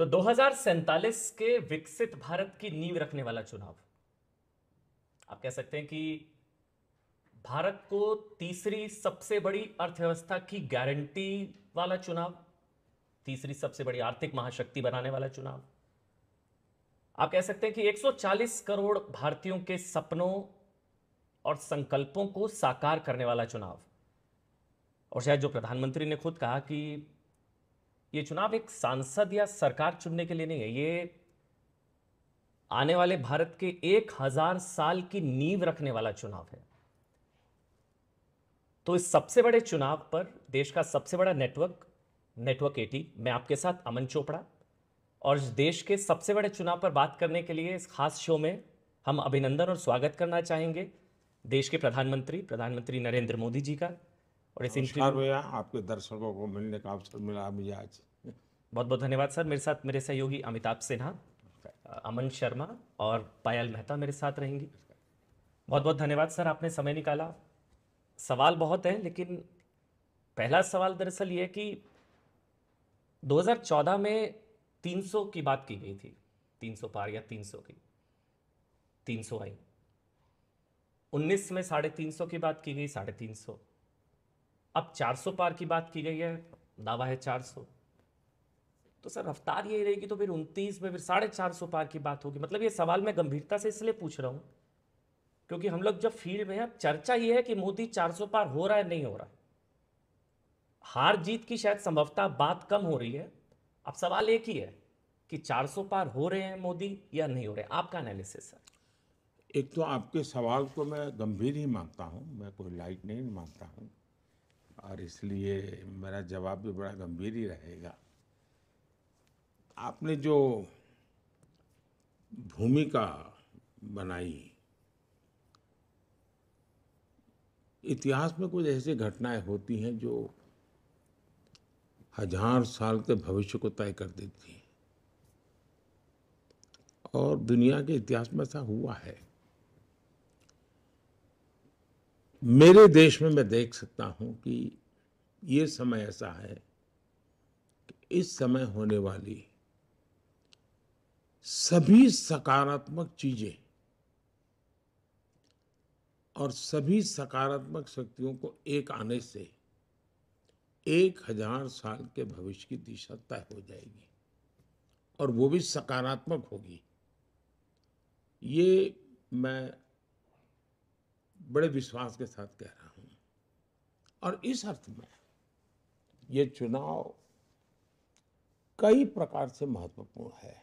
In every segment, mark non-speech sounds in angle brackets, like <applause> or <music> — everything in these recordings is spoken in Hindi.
तो दो के विकसित भारत की नींव रखने वाला चुनाव आप कह सकते हैं कि भारत को तीसरी सबसे बड़ी अर्थव्यवस्था की गारंटी वाला चुनाव तीसरी सबसे बड़ी आर्थिक महाशक्ति बनाने वाला चुनाव आप कह सकते हैं कि 140 करोड़ भारतीयों के सपनों और संकल्पों को साकार करने वाला चुनाव और शायद जो प्रधानमंत्री ने खुद कहा कि ये चुनाव एक सांसद या सरकार चुनने के लिए नहीं है ये आने वाले भारत के एक हजार साल की नींव रखने वाला चुनाव है तो इस सबसे बड़े चुनाव पर देश का सबसे बड़ा नेटवर्क नेटवर्क एटी मैं आपके साथ अमन चोपड़ा और देश के सबसे बड़े चुनाव पर बात करने के लिए इस खास शो में हम अभिनंदन और स्वागत करना चाहेंगे देश के प्रधानमंत्री प्रधानमंत्री नरेंद्र मोदी जी का और इस इंटरव्यू भैया आपके दर्शकों को मिलने का अवसर मिला मुझे आज बहुत बहुत धन्यवाद सर मेरे साथ मेरे सहयोगी अमिताभ सिन्हा अमन शर्मा और पायल मेहता मेरे साथ रहेंगी बहुत बहुत धन्यवाद सर आपने समय निकाला सवाल बहुत है लेकिन पहला सवाल दरअसल ये कि 2014 में 300 की बात की गई थी 300 पार या 300 की 300 आई 19 में साढ़े तीन की बात की गई साढ़े तीन सौ अब 400 पार की बात की गई है दावा है 400 तो सर रफ्तार यही रहेगी तो फिर उनतीस में फिर साढ़े चार सौ पार की बात होगी मतलब ये सवाल मैं गंभीरता से इसलिए पूछ रहा हूँ क्योंकि हम लोग जब फील्ड में हैं चर्चा ये है कि मोदी 400 पार हो रहा है नहीं हो रहा है हार जीत की शायद संभवता बात कम हो रही है अब सवाल एक ही है कि 400 पार हो रहे हैं मोदी या नहीं हो रहे आपका एनालिसिस सर एक तो आपके सवाल को मैं गंभीर ही मानता हूँ मैं कोई लाइट नहीं मानता हूँ और इसलिए मेरा जवाब भी बड़ा गंभीर ही रहेगा आपने जो भूमिका बनाई इतिहास में कुछ ऐसी घटनाएं होती हैं जो हजार साल के भविष्य को तय कर देती हैं और दुनिया के इतिहास में ऐसा हुआ है मेरे देश में मैं देख सकता हूँ कि ये समय ऐसा है कि इस समय होने वाली सभी सकारात्मक चीजें और सभी सकारात्मक शक्तियों को एक आने से एक हजार साल के भविष्य की दिशा तय हो जाएगी और वो भी सकारात्मक होगी ये मैं बड़े विश्वास के साथ कह रहा हूं और इस अर्थ में ये चुनाव कई प्रकार से महत्वपूर्ण है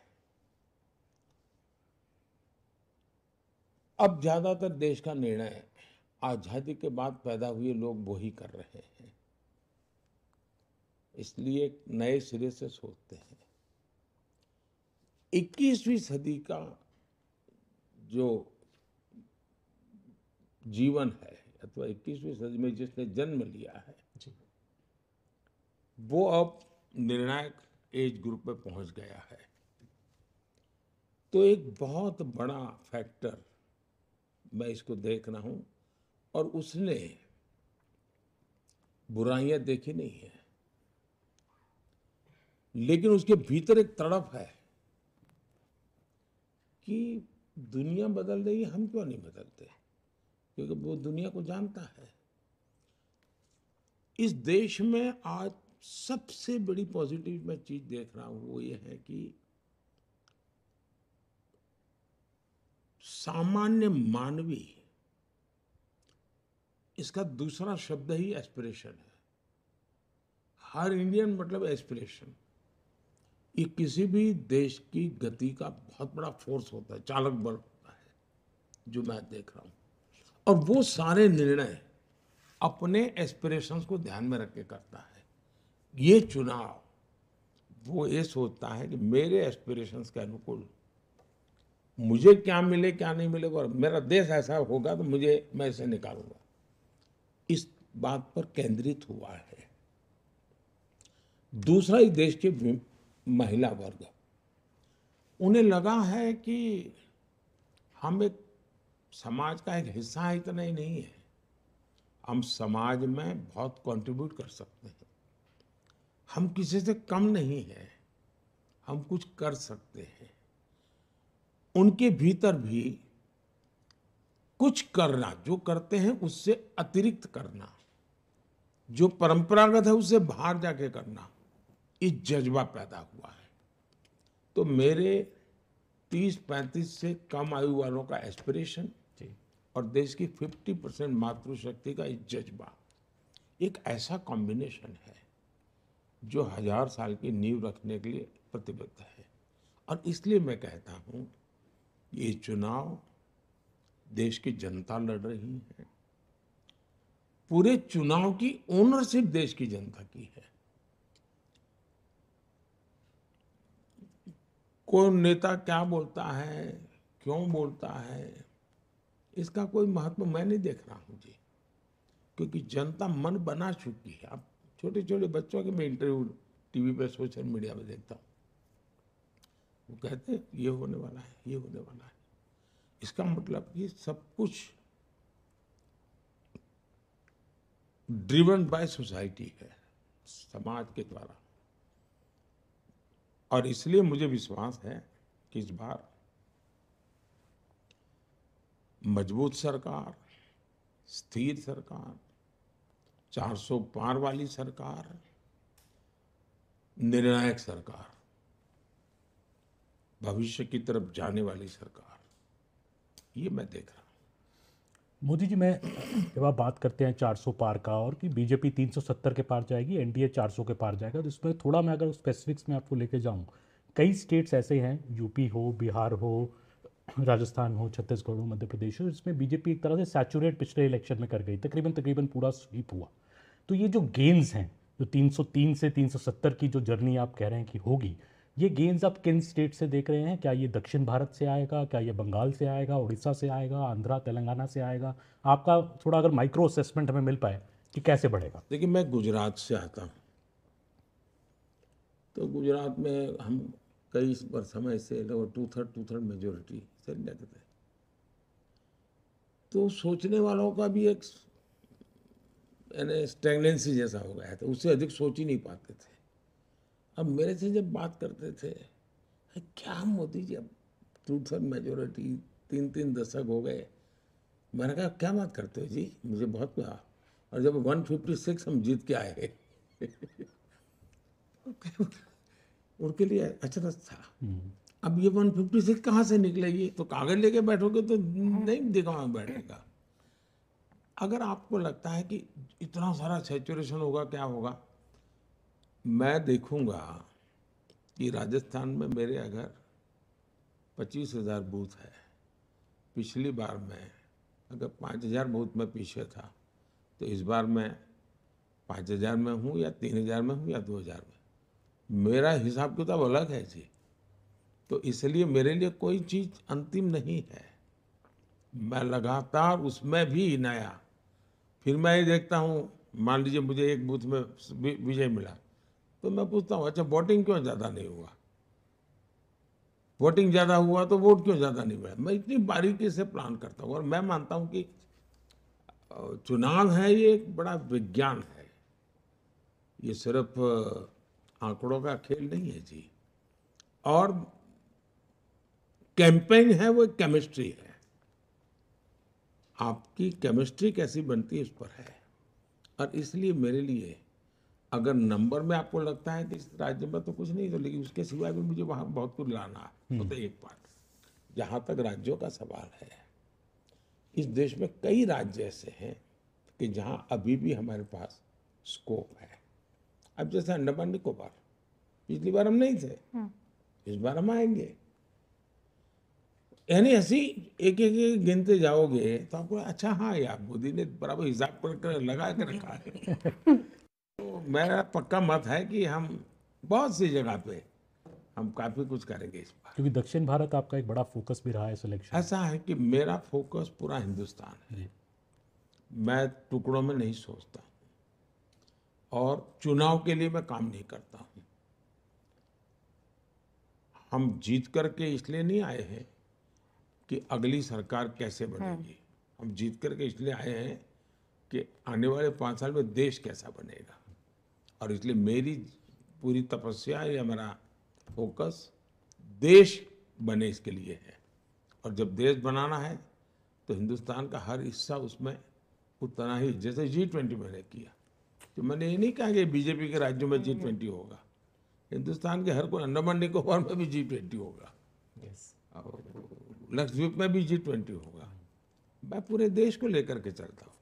अब ज़्यादातर देश का निर्णय आज़ादी के बाद पैदा हुए लोग वो ही कर रहे हैं इसलिए नए सिरे से सोचते हैं 21वीं सदी का जो जीवन है अथवा इक्कीसवीं सदी में जिसने जन्म लिया है वो अब निर्णायक एज ग्रुप में पहुंच गया है तो एक बहुत बड़ा फैक्टर मैं इसको देख रहा हूं और उसने बुराइयां देखी नहीं है लेकिन उसके भीतर एक तड़प है कि दुनिया बदल रही है हम क्यों नहीं बदलते क्योंकि वो दुनिया को जानता है इस देश में आज सबसे बड़ी पॉजिटिव मैं चीज देख रहा हूं वो ये है कि सामान्य मानवी इसका दूसरा शब्द ही एस्पिरेशन है हर इंडियन मतलब एस्पिरेशन ये किसी भी देश की गति का बहुत बड़ा फोर्स होता है चालक बल होता है जो मैं देख रहा हूं और वो सारे निर्णय अपने एस्पिरेशंस को ध्यान में रख के करता है ये चुनाव वो ये सोचता है कि मेरे एस्पिरेशंस के अनुकूल मुझे क्या मिले क्या नहीं मिलेगा और मेरा देश ऐसा होगा तो मुझे मैं इसे निकालूंगा इस बात पर केंद्रित हुआ है दूसरा ही देश की महिला वर्ग उन्हें लगा है कि हम एक समाज का एक हिस्सा है इतना ही नहीं है हम समाज में बहुत कंट्रीब्यूट कर सकते हैं हम किसी से कम नहीं है हम कुछ कर सकते हैं उनके भीतर भी कुछ करना जो करते हैं उससे अतिरिक्त करना जो परंपरागत है उसे बाहर जाके करना ये जज्बा पैदा हुआ है तो मेरे तीस पैंतीस से कम आयु वालों का एस्पिरेशन और देश की 50 परसेंट मातृशक्ति का एक जज्बा एक ऐसा कॉम्बिनेशन है जो हजार साल की नींव रखने के लिए प्रतिबद्ध है और इसलिए मैं कहता हूँ ये चुनाव देश की जनता लड़ रही है पूरे चुनाव की ओनरशिप देश की जनता की है कौन नेता क्या बोलता है क्यों बोलता है इसका कोई महत्व मैं नहीं देख रहा हूँ जी क्योंकि जनता मन बना चुकी है अब छोटे छोटे बच्चों के मैं इंटरव्यू टीवी पे सोशल मीडिया पे देखता हूँ वो कहते हैं ये होने वाला है ये होने वाला है इसका मतलब कि सब कुछ ड्रिवन बाय सोसाइटी है समाज के द्वारा और इसलिए मुझे विश्वास है कि इस बार मजबूत सरकार स्थिर सरकार 400 पार वाली सरकार निर्णायक सरकार भविष्य की तरफ जाने वाली सरकार ये मैं देख रहा हूं मोदी जी मैं <clears throat> जब आप बात करते हैं 400 पार का और कि बीजेपी 370 के पार जाएगी एनडीए 400 के पार जाएगा तो इसमें थोड़ा मैं अगर स्पेसिफिक्स में आपको लेके जाऊं कई स्टेट्स ऐसे हैं यूपी हो बिहार हो राजस्थान हो छत्तीसगढ़ हो मध्य प्रदेश हो इसमें बीजेपी एक तरह से सैचुरेट पिछले इलेक्शन में कर गई तकरीबन तकरीबन पूरा स्वीप हुआ तो ये जो गेंस हैं जो 303 से 370 की जो जर्नी आप कह रहे हैं कि होगी ये गेंस आप किन स्टेट से देख रहे हैं क्या ये दक्षिण भारत से आएगा क्या ये बंगाल से आएगा उड़ीसा से आएगा आंध्रा तेलंगाना से आएगा आपका थोड़ा अगर माइक्रो असेसमेंट हमें मिल पाए कि कैसे बढ़ेगा देखिए मैं गुजरात से आता हूँ तो गुजरात में हम कई समय से two third two third majority sir India तो सोचने वालों का भी एक यानी स्टेगनेंसी जैसा हो गया था तो उससे अधिक सोच ही नहीं पाते थे अब मेरे से जब बात करते थे क्या मोदी जी अब टू थर्ड मेजोरिटी तीन तीन दशक हो गए मैंने कहा क्या बात करते हो जी मुझे बहुत कहा और जब 156 हम जीत के आए <laughs> उनके लिए अचरज अच्छा था हम्म। अब ये वन फिफ्टी सिक्स कहाँ से निकलेगी तो कागज लेके बैठोगे तो नहीं दिखावा बैठेगा अगर आपको लगता है कि इतना सारा सेचुरेशन होगा क्या होगा मैं देखूंगा कि राजस्थान में मेरे अगर पच्चीस हज़ार बूथ है पिछली बार मैं अगर पाँच हज़ार बूथ में पीछे था तो इस बार मैं पाँच हज़ार में हूँ या तीन हज़ार में हूँ या दो हज़ार में मेरा हिसाब किताब अलग है जी तो इसलिए मेरे लिए कोई चीज़ अंतिम नहीं है मैं लगातार उसमें भी नया फिर मैं ये देखता हूँ मान लीजिए मुझे एक बूथ में विजय मिला तो मैं पूछता हूँ अच्छा वोटिंग क्यों ज़्यादा नहीं हुआ वोटिंग ज़्यादा हुआ तो वोट क्यों ज़्यादा नहीं मिला मैं इतनी बारीकी से प्लान करता हूँ और मैं मानता हूँ कि चुनाव है ये एक बड़ा विज्ञान है ये सिर्फ आंकड़ों का खेल नहीं है जी और कैंपेन है वो केमिस्ट्री है आपकी केमिस्ट्री कैसी बनती है उस पर है और इसलिए मेरे लिए अगर नंबर में आपको लगता है कि इस राज्य में तो कुछ नहीं तो लेकिन उसके सिवाय भी मुझे वहां बहुत कुछ लाना हम्म। है तो एक बात जहां तक राज्यों का सवाल है इस देश में कई राज्य ऐसे हैं कि जहाँ अभी भी हमारे पास स्कोप है अब जैसे अंडमान निकोबार पिछली बार हम नहीं थे हाँ। इस बार हम आएंगे यानी ऐसी एक एक, एक गिनते जाओगे तो आपको अच्छा हाँ यार मोदी ने बराबर हिसाब कर लगा के रखा है तो मेरा पक्का मत है कि हम बहुत सी जगह पे हम काफ़ी कुछ करेंगे इस बार क्योंकि दक्षिण भारत आपका एक बड़ा फोकस भी रहा है सिलेक्शन ऐसा है कि मेरा फोकस पूरा हिंदुस्तान है मैं टुकड़ों में नहीं सोचता और चुनाव के लिए मैं काम नहीं करता हूँ हम जीत करके इसलिए नहीं आए हैं कि अगली सरकार कैसे बनेगी हाँ। हम जीत करके इसलिए आए हैं कि आने वाले पाँच साल में देश कैसा बनेगा और इसलिए मेरी पूरी तपस्या या मेरा फोकस देश बने इसके लिए है और जब देश बनाना है तो हिंदुस्तान का हर हिस्सा उसमें उतना ही जैसे जी ट्वेंटी मैंने किया तो मैंने ये नहीं कहा कि बीजेपी के राज्यों में जी ट्वेंटी होगा हिंदुस्तान के हर कोई अंडमान निकोबार में भी जी ट्वेंटी होगा लक्षद्वीप में भी जी ट्वेंटी होगा मैं पूरे देश को लेकर के चलता हूँ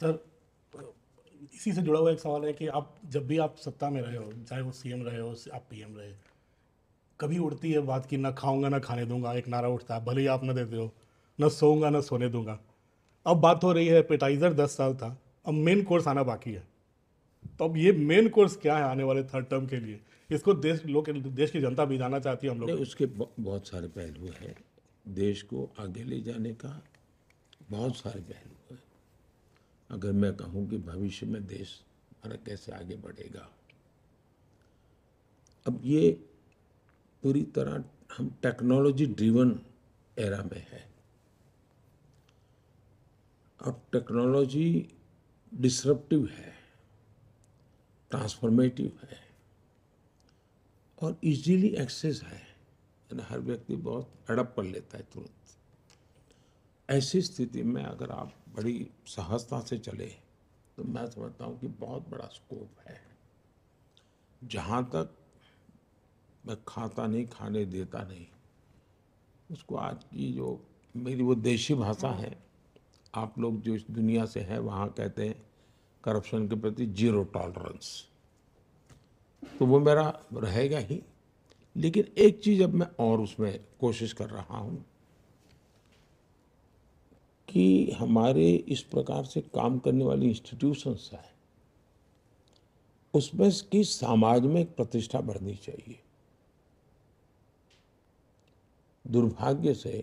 सर इसी से जुड़ा हुआ एक सवाल है कि आप जब भी आप सत्ता में रहे हो चाहे वो सीएम रहे हो आप पीएम रहे कभी उड़ती है बात की ना खाऊंगा ना खाने दूंगा एक नारा उठता है भले ही आप ना देते हो ना सोऊंगा ना सोने दूंगा अब बात हो रही है पेटाइजर दस साल था अब मेन कोर्स आना बाकी है तो अब ये मेन कोर्स क्या है आने वाले थर्ड टर्म के लिए इसको देश लोग देश की जनता भी जाना चाहती है हम लोग उसके बहुत सारे पहलू हैं देश को आगे ले जाने का बहुत सारे पहलू हैं अगर मैं कहूँ कि भविष्य में देश हमारा कैसे आगे बढ़ेगा अब ये पूरी तरह हम टेक्नोलॉजी ड्रिवन एरा में है अब टेक्नोलॉजी डिसरप्टिव है ट्रांसफॉर्मेटिव है और इजीली एक्सेस है यानी हर व्यक्ति बहुत अड़प कर लेता है तुरंत ऐसी स्थिति में अगर आप बड़ी सहजता से चले तो मैं समझता हूँ कि बहुत बड़ा स्कोप है जहाँ तक मैं खाता नहीं खाने देता नहीं उसको आज की जो मेरी वो देशी भाषा है आप लोग जो इस दुनिया से है वहाँ कहते हैं करप्शन के प्रति जीरो टॉलरेंस तो वो मेरा रहेगा ही लेकिन एक चीज़ अब मैं और उसमें कोशिश कर रहा हूँ कि हमारे इस प्रकार से काम करने वाली इंस्टीट्यूशंस हैं उसमें की समाज में एक प्रतिष्ठा बढ़नी चाहिए दुर्भाग्य से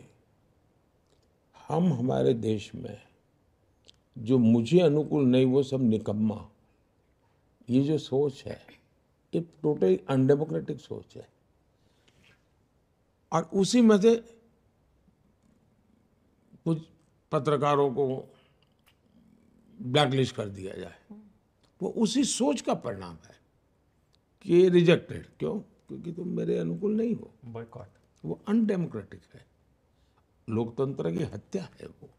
हम हमारे देश में जो मुझे अनुकूल नहीं वो सब निकम्मा ये जो सोच है ये टोटल अनडेमोक्रेटिक सोच है और उसी में से कुछ पत्रकारों को ब्लैकलिस्ट कर दिया जाए वो उसी सोच का परिणाम है कि रिजेक्टेड क्यों क्योंकि तुम मेरे अनुकूल नहीं हो बॉयकॉट वो अनडेमोक्रेटिक है लोकतंत्र की हत्या है वो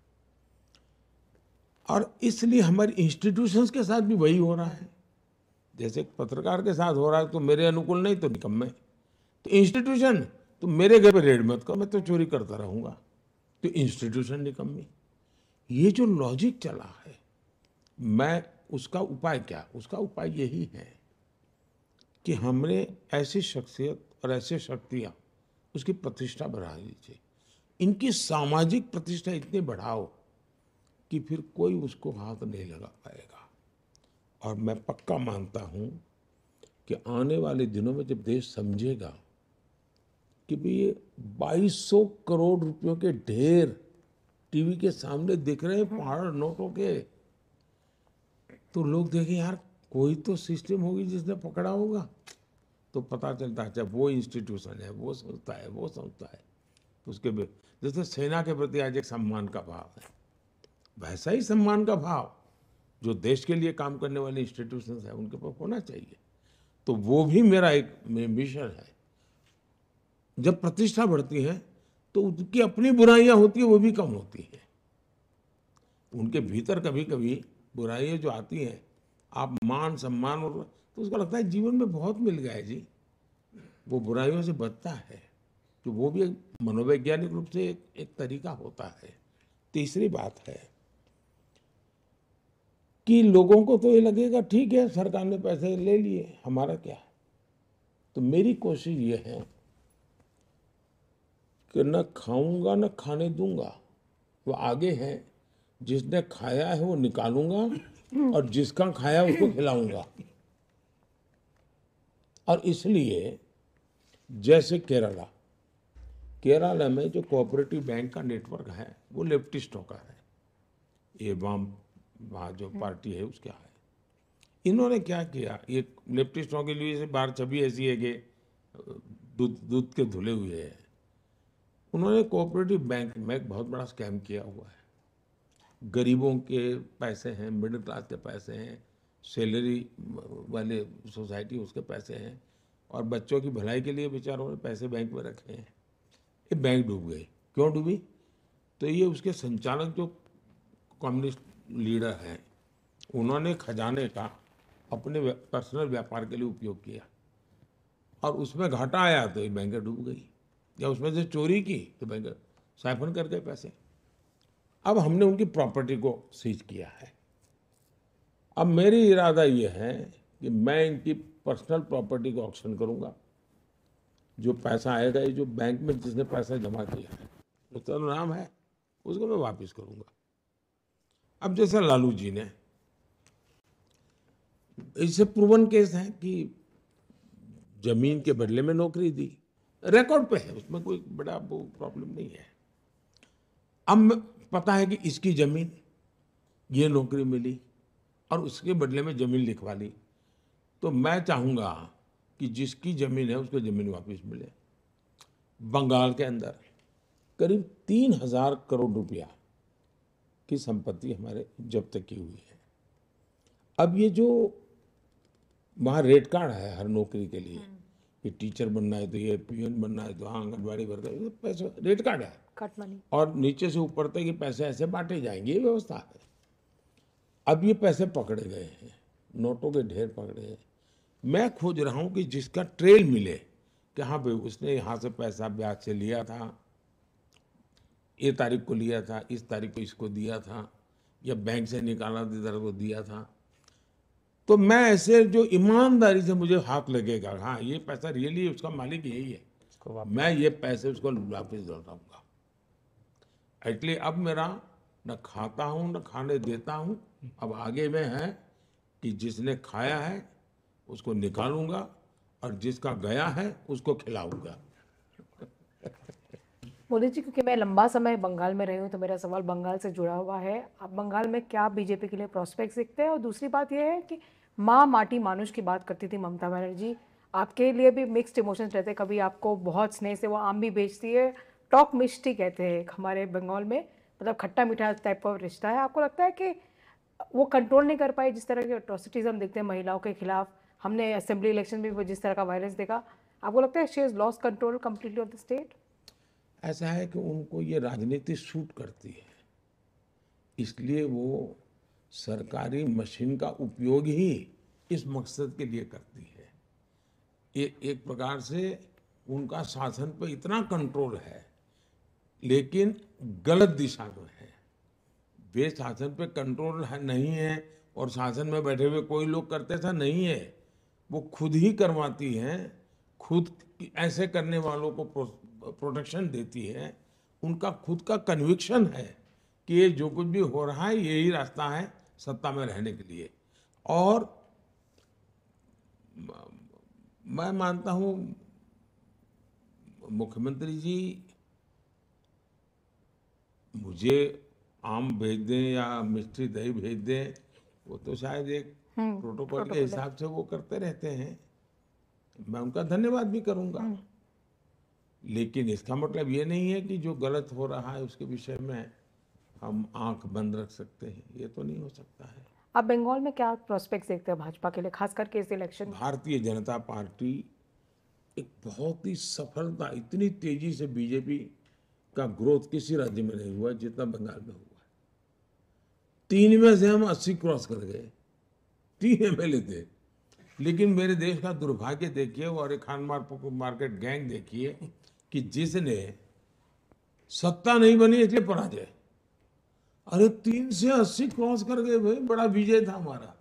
और इसलिए हमारे इंस्टीट्यूशंस के साथ भी वही हो रहा है जैसे पत्रकार के साथ हो रहा है तो मेरे अनुकूल नहीं तो निकम में तो इंस्टीट्यूशन तो मेरे घर पर रेड मत करो मैं तो चोरी करता रहूँगा तो इंस्टीट्यूशन निकम्मी ये जो लॉजिक चला है मैं उसका उपाय क्या उसका उपाय यही है कि हमने ऐसी शख्सियत और ऐसी शक्तियाँ उसकी प्रतिष्ठा बढ़ा दीजिए इनकी सामाजिक प्रतिष्ठा इतनी बढ़ाओ कि फिर कोई उसको हाथ नहीं लगा पाएगा और मैं पक्का मानता हूँ कि आने वाले दिनों में जब देश समझेगा कि भी ये 2200 करोड़ रुपयों के ढेर टीवी के सामने दिख रहे हैं पहाड़ नोटों के तो लोग देखें यार कोई तो सिस्टम होगी जिसने पकड़ा होगा तो पता चलता है अच्छा, वो इंस्टीट्यूशन है वो संस्था है वो संस्था है उसके जैसे सेना के प्रति आज एक सम्मान का भाव है वैसा ही सम्मान का भाव जो देश के लिए काम करने वाले इंस्टीट्यूशन है उनके पास होना चाहिए तो वो भी मेरा एक मिशन है जब प्रतिष्ठा बढ़ती है तो उनकी अपनी बुराइयां होती है वो भी कम होती हैं उनके भीतर कभी कभी बुराइयाँ जो आती हैं आप मान सम्मान और तो उसको लगता है जीवन में बहुत मिल गया है जी वो बुराइयों से बचता है तो वो भी मनोवैज्ञानिक रूप से एक, एक तरीका होता है तीसरी बात है कि लोगों को तो ये लगेगा ठीक है सरकार ने पैसे ले लिए हमारा क्या है तो मेरी कोशिश ये है कि न खाऊंगा न खाने दूंगा वो आगे है जिसने खाया है वो निकालूंगा और जिसका खाया उसको खिलाऊंगा और इसलिए जैसे केरला केरला में जो कोऑपरेटिव बैंक का नेटवर्क है वो लेफ्टिस्टों का है ये वाम वहाँ जो हम्म। पार्टी है उसके है इन्होंने क्या किया ये लेफ्टिस्टों के लिए बार छवि ऐसी है कि दूध दूध के धुले हुए हैं उन्होंने कोऑपरेटिव बैंक में एक बहुत बड़ा स्कैम किया हुआ है गरीबों के पैसे हैं मिडिल क्लास के पैसे हैं सैलरी वाले सोसाइटी उसके पैसे हैं और बच्चों की भलाई के लिए बेचारों ने पैसे बैंक में रखे हैं ये बैंक डूब गए क्यों डूबी तो ये उसके संचालक जो कम्युनिस्ट लीडर हैं उन्होंने खजाने का अपने पर्सनल व्यापार के लिए उपयोग किया और उसमें घाटा आया तो ये बैंक डूब गई या उसमें से चोरी की तो बैंक साइफन कर गए पैसे अब हमने उनकी प्रॉपर्टी को सीज किया है अब मेरी इरादा ये है कि मैं इनकी पर्सनल प्रॉपर्टी को ऑक्शन करूँगा जो पैसा आएगा ये जो बैंक में जिसने पैसा जमा किया है उसका तो नाम है उसको मैं वापस करूँगा अब जैसा लालू जी ने इससे प्रूवन केस है कि जमीन के बदले में नौकरी दी रिकॉर्ड पे है उसमें कोई बड़ा वो प्रॉब्लम नहीं है अब पता है कि इसकी जमीन ये नौकरी मिली और उसके बदले में जमीन लिखवा ली तो मैं चाहूँगा कि जिसकी ज़मीन है उसको ज़मीन वापस मिले बंगाल के अंदर करीब तीन हज़ार करोड़ रुपया की संपत्ति हमारे जब्त की हुई है अब ये जो वहाँ रेट कार्ड है हर नौकरी के लिए हम्म। कि टीचर बनना है तो ये पीएन बनना है तो हाँ आंगनबाड़ी वर्कर तो पैसे रेट कार्ड है कट मनी और नीचे से ऊपर तक ये पैसे ऐसे बांटे जाएंगे ये व्यवस्था है अब ये पैसे पकड़े गए हैं नोटों के ढेर पकड़े हैं मैं खोज रहा हूँ कि जिसका ट्रेल मिले कि हाँ भाई उसने यहाँ से पैसा ब्याज से लिया था ये तारीख को लिया था इस तारीख को इसको दिया था या बैंक से निकाला इधर को दिया था तो मैं ऐसे जो ईमानदारी से मुझे हाथ लगेगा हाँ ये पैसा रियली उसका मालिक यही है मैं ये पैसे उसको वापस लौटाऊंगा इसलिए अब मेरा न खाता हूँ न खाने देता हूँ अब आगे में है कि जिसने खाया है उसको निकालूंगा और जिसका गया है उसको खिलाऊंगा मोदी जी क्योंकि मैं लंबा समय बंगाल में रही हूँ तो मेरा सवाल बंगाल से जुड़ा हुआ है आप बंगाल में क्या बीजेपी के लिए प्रॉस्पेक्ट दिखते हैं और दूसरी बात यह है कि माँ माटी मानुष की बात करती थी ममता बनर्जी आपके लिए भी मिक्स्ड इमोशंस रहते हैं कभी आपको बहुत स्नेह से वो आम भी बेचती है टॉक मिष्टी कहते हैं हमारे बंगाल में मतलब खट्टा मीठा टाइप का रिश्ता है आपको लगता है कि वो कंट्रोल नहीं कर पाए जिस तरह के अट्रॉसिटीज़ हम देखते हैं महिलाओं के खिलाफ हमने असेंबली इलेक्शन में भी जिस तरह का वायलेंस देखा आपको लगता है she is loss control completely of the state ऐसा है कि उनको ये राजनीति सूट करती है इसलिए वो सरकारी मशीन का उपयोग ही इस मकसद के लिए करती है ये एक प्रकार से उनका शासन पर इतना कंट्रोल है लेकिन गलत दिशा में है वे शासन पे कंट्रोल है नहीं है और शासन में बैठे हुए कोई लोग करते थे नहीं है वो खुद ही करवाती हैं खुद ऐसे करने वालों को प्रोटेक्शन देती है उनका खुद का कन्विक्शन है कि ये जो कुछ भी हो रहा है यही रास्ता है सत्ता में रहने के लिए और मैं मानता हूँ मुख्यमंत्री जी मुझे आम भेज दें या मिस्ट्री दही भेज दें वो तो शायद एक प्रोटोकॉल हम्म, के हिसाब से वो करते रहते हैं मैं उनका धन्यवाद भी करूँगा हम्म। लेकिन इसका मतलब ये नहीं है कि जो गलत हो रहा है उसके विषय में हम आंख बंद रख सकते हैं ये तो नहीं हो सकता है आप बंगाल में क्या प्रोस्पेक्ट देखते हैं भाजपा के लिए खास करके इस इलेक्शन भारतीय जनता पार्टी एक बहुत ही सफलता इतनी तेजी से बीजेपी का ग्रोथ किसी राज्य में नहीं हुआ जितना बंगाल में हुआ तीन में से हम अस्सी क्रॉस कर गए तीन एम एल थे लेकिन मेरे देश का दुर्भाग्य देखिए और एक खान मार्केट गैंग देखिए कि जिसने सत्ता नहीं बनी इसलिए पराजय अरे तीन से अस्सी क्रॉस कर गए भाई बड़ा विजय था हमारा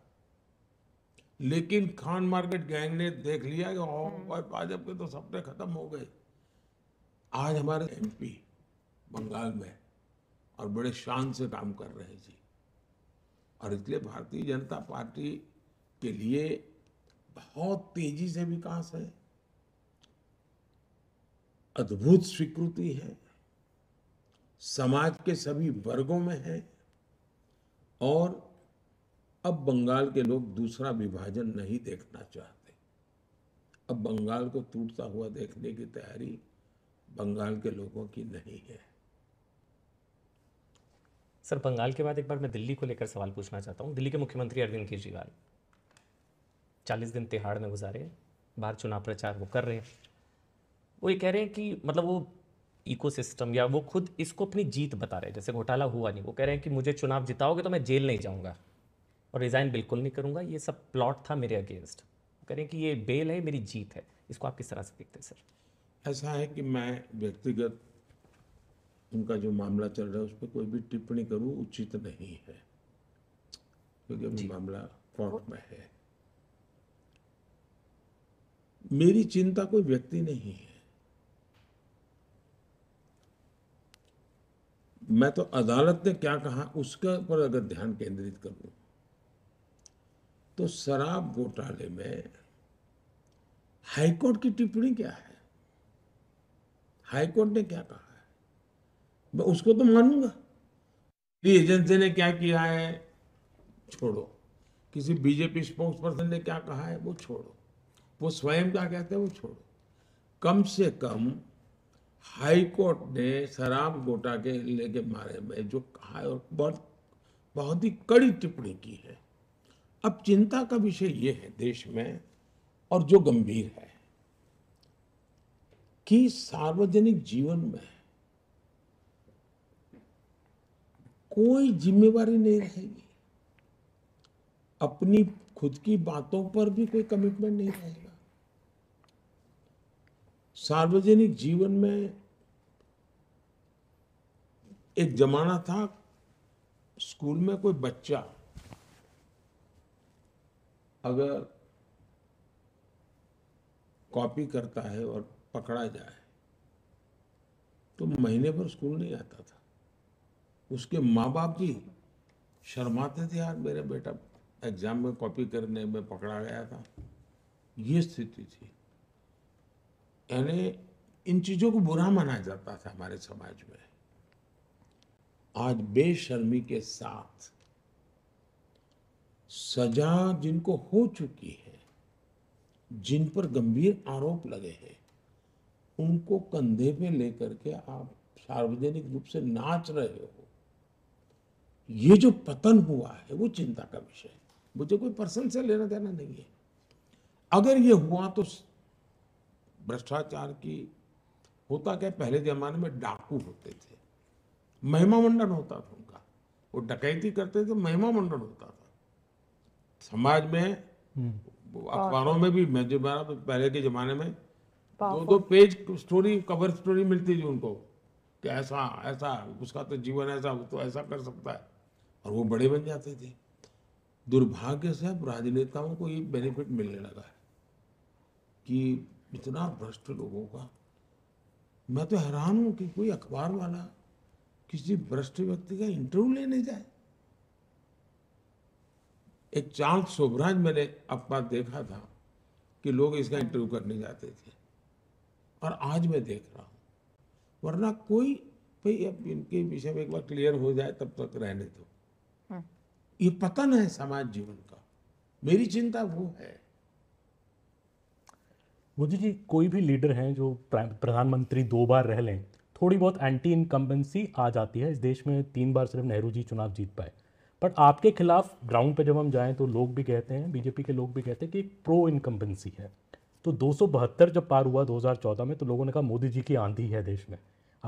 लेकिन खान मार्केट गैंग ने देख लिया कि हम्म। भाई भाजपा के तो सपने खत्म हो गए आज हमारे एमपी बंगाल में और बड़े शान से काम कर रहे जी और इसलिए भारतीय जनता पार्टी के लिए बहुत तेजी से विकास है अद्भुत स्वीकृति है समाज के सभी वर्गों में है और अब बंगाल के लोग दूसरा विभाजन नहीं देखना चाहते अब बंगाल को टूटता हुआ देखने की तैयारी बंगाल के लोगों की नहीं है सर बंगाल के बाद एक बार मैं दिल्ली को लेकर सवाल पूछना चाहता हूँ दिल्ली के मुख्यमंत्री अरविंद केजरीवाल चालीस दिन तिहाड़ में गुजारे बाहर चुनाव प्रचार वो कर रहे हैं वो ये कह रहे हैं कि मतलब वो इकोसिस्टम या वो खुद इसको अपनी जीत बता रहे हैं जैसे घोटाला हुआ नहीं वो कह रहे हैं कि मुझे चुनाव जिताओगे तो मैं जेल नहीं जाऊँगा और रिज़ाइन बिल्कुल नहीं करूँगा ये सब प्लॉट था मेरे अगेंस्ट वो कह रहे हैं कि ये बेल है मेरी जीत है इसको आप किस तरह से देखते हैं सर ऐसा है कि मैं व्यक्तिगत उनका जो मामला चल रहा है उस पर कोई भी टिप्पणी करूँ उचित नहीं है क्योंकि तो मामला कोर्ट में है मेरी चिंता कोई व्यक्ति नहीं है मैं तो अदालत ने क्या कहा उसके ऊपर अगर ध्यान केंद्रित करूं तो शराब घोटाले में हाईकोर्ट की टिप्पणी क्या है हाईकोर्ट ने क्या कहा है मैं उसको तो मानूंगा एजेंसी ने क्या किया है छोड़ो किसी बीजेपी स्पोक्स पर्सन ने क्या कहा है वो छोड़ो वो स्वयं क्या कहते हैं वो छोड़ो कम से कम हाई कोर्ट ने शराब गोटा के लेके बारे में जो कहा है और बहुत बहुत ही कड़ी टिप्पणी की है अब चिंता का विषय ये है देश में और जो गंभीर है कि सार्वजनिक जीवन में कोई जिम्मेवारी नहीं रहेगी अपनी खुद की बातों पर भी कोई कमिटमेंट नहीं रहेगा सार्वजनिक जीवन में एक जमाना था स्कूल में कोई बच्चा अगर कॉपी करता है और पकड़ा जाए तो महीने भर स्कूल नहीं आता था उसके माँ बाप भी शर्माते थे यार मेरा बेटा एग्जाम में कॉपी करने में पकड़ा गया था ये स्थिति थी यानी इन चीज़ों को बुरा माना जाता था हमारे समाज में आज बेशर्मी के साथ सजा जिनको हो चुकी है जिन पर गंभीर आरोप लगे हैं उनको कंधे पे लेकर के आप सार्वजनिक रूप से नाच रहे हो ये जो पतन हुआ है वो चिंता का विषय है मुझे कोई पर्सन से लेना देना नहीं है अगर ये हुआ तो भ्रष्टाचार की होता क्या पहले जमाने में डाकू होते थे महिमा मंडन होता था उनका वो डकैती करते थे महिमा मंडन होता था समाज में हम्म। अखबारों में भी मैं जो मेरा तो पहले के जमाने में दो दो पेज स्टोरी कवर स्टोरी मिलती थी उनको कि ऐसा ऐसा उसका तो जीवन ऐसा वो तो ऐसा कर सकता है और वो बड़े बन जाते थे दुर्भाग्य से अब राजनेताओं को ये बेनिफिट मिलने लगा है कि इतना भ्रष्ट लोगों का मैं तो हैरान हूं कि कोई अखबार वाला किसी भ्रष्ट व्यक्ति का इंटरव्यू लेने जाए एक चार शोभराज मैंने अखबार देखा था कि लोग इसका इंटरव्यू करने जाते थे और आज मैं देख रहा हूं वरना कोई भाई अब इनके विषय में एक बार क्लियर हो जाए तब तक रहने दो हम्म। ये पतन है समाज जीवन का मेरी चिंता वो है मोदी जी कोई भी लीडर हैं जो प्रधानमंत्री दो बार रह लें थोड़ी बहुत एंटी इनकम्बेंसी आ जाती है इस देश में तीन बार सिर्फ नेहरू जी चुनाव जीत पाए बट आपके खिलाफ ग्राउंड पे जब हम जाएं तो लोग भी कहते हैं बीजेपी के लोग भी कहते हैं कि एक प्रो इनकम्बेंसी है तो दो जब पार हुआ 2014 में तो लोगों ने कहा मोदी जी की आंधी है देश में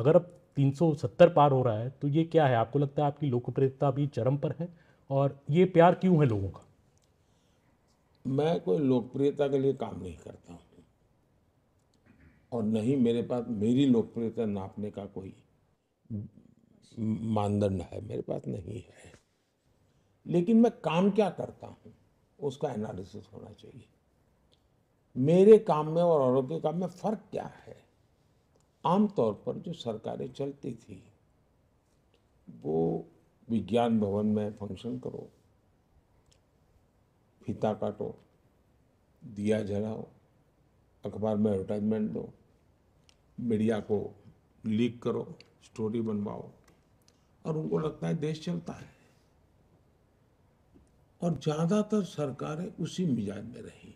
अगर अब 370 पार हो रहा है तो ये क्या है आपको लगता है आपकी लोकप्रियता अभी चरम पर है और ये प्यार क्यों है लोगों का मैं कोई लोकप्रियता के लिए काम नहीं करता हूँ और नहीं मेरे पास मेरी लोकप्रियता नापने का कोई मानदंड है मेरे पास नहीं है लेकिन मैं काम क्या करता हूँ उसका एनालिसिस होना चाहिए मेरे काम में और औरों के काम में फ़र्क क्या है आमतौर पर जो सरकारें चलती थी वो विज्ञान भवन में फंक्शन करो फीता काटो दिया जलाओ अखबार में एडवर्टाइजमेंट दो मीडिया को लीक करो स्टोरी बनवाओ और उनको लगता है देश चलता है और ज़्यादातर सरकारें उसी मिजाज में रही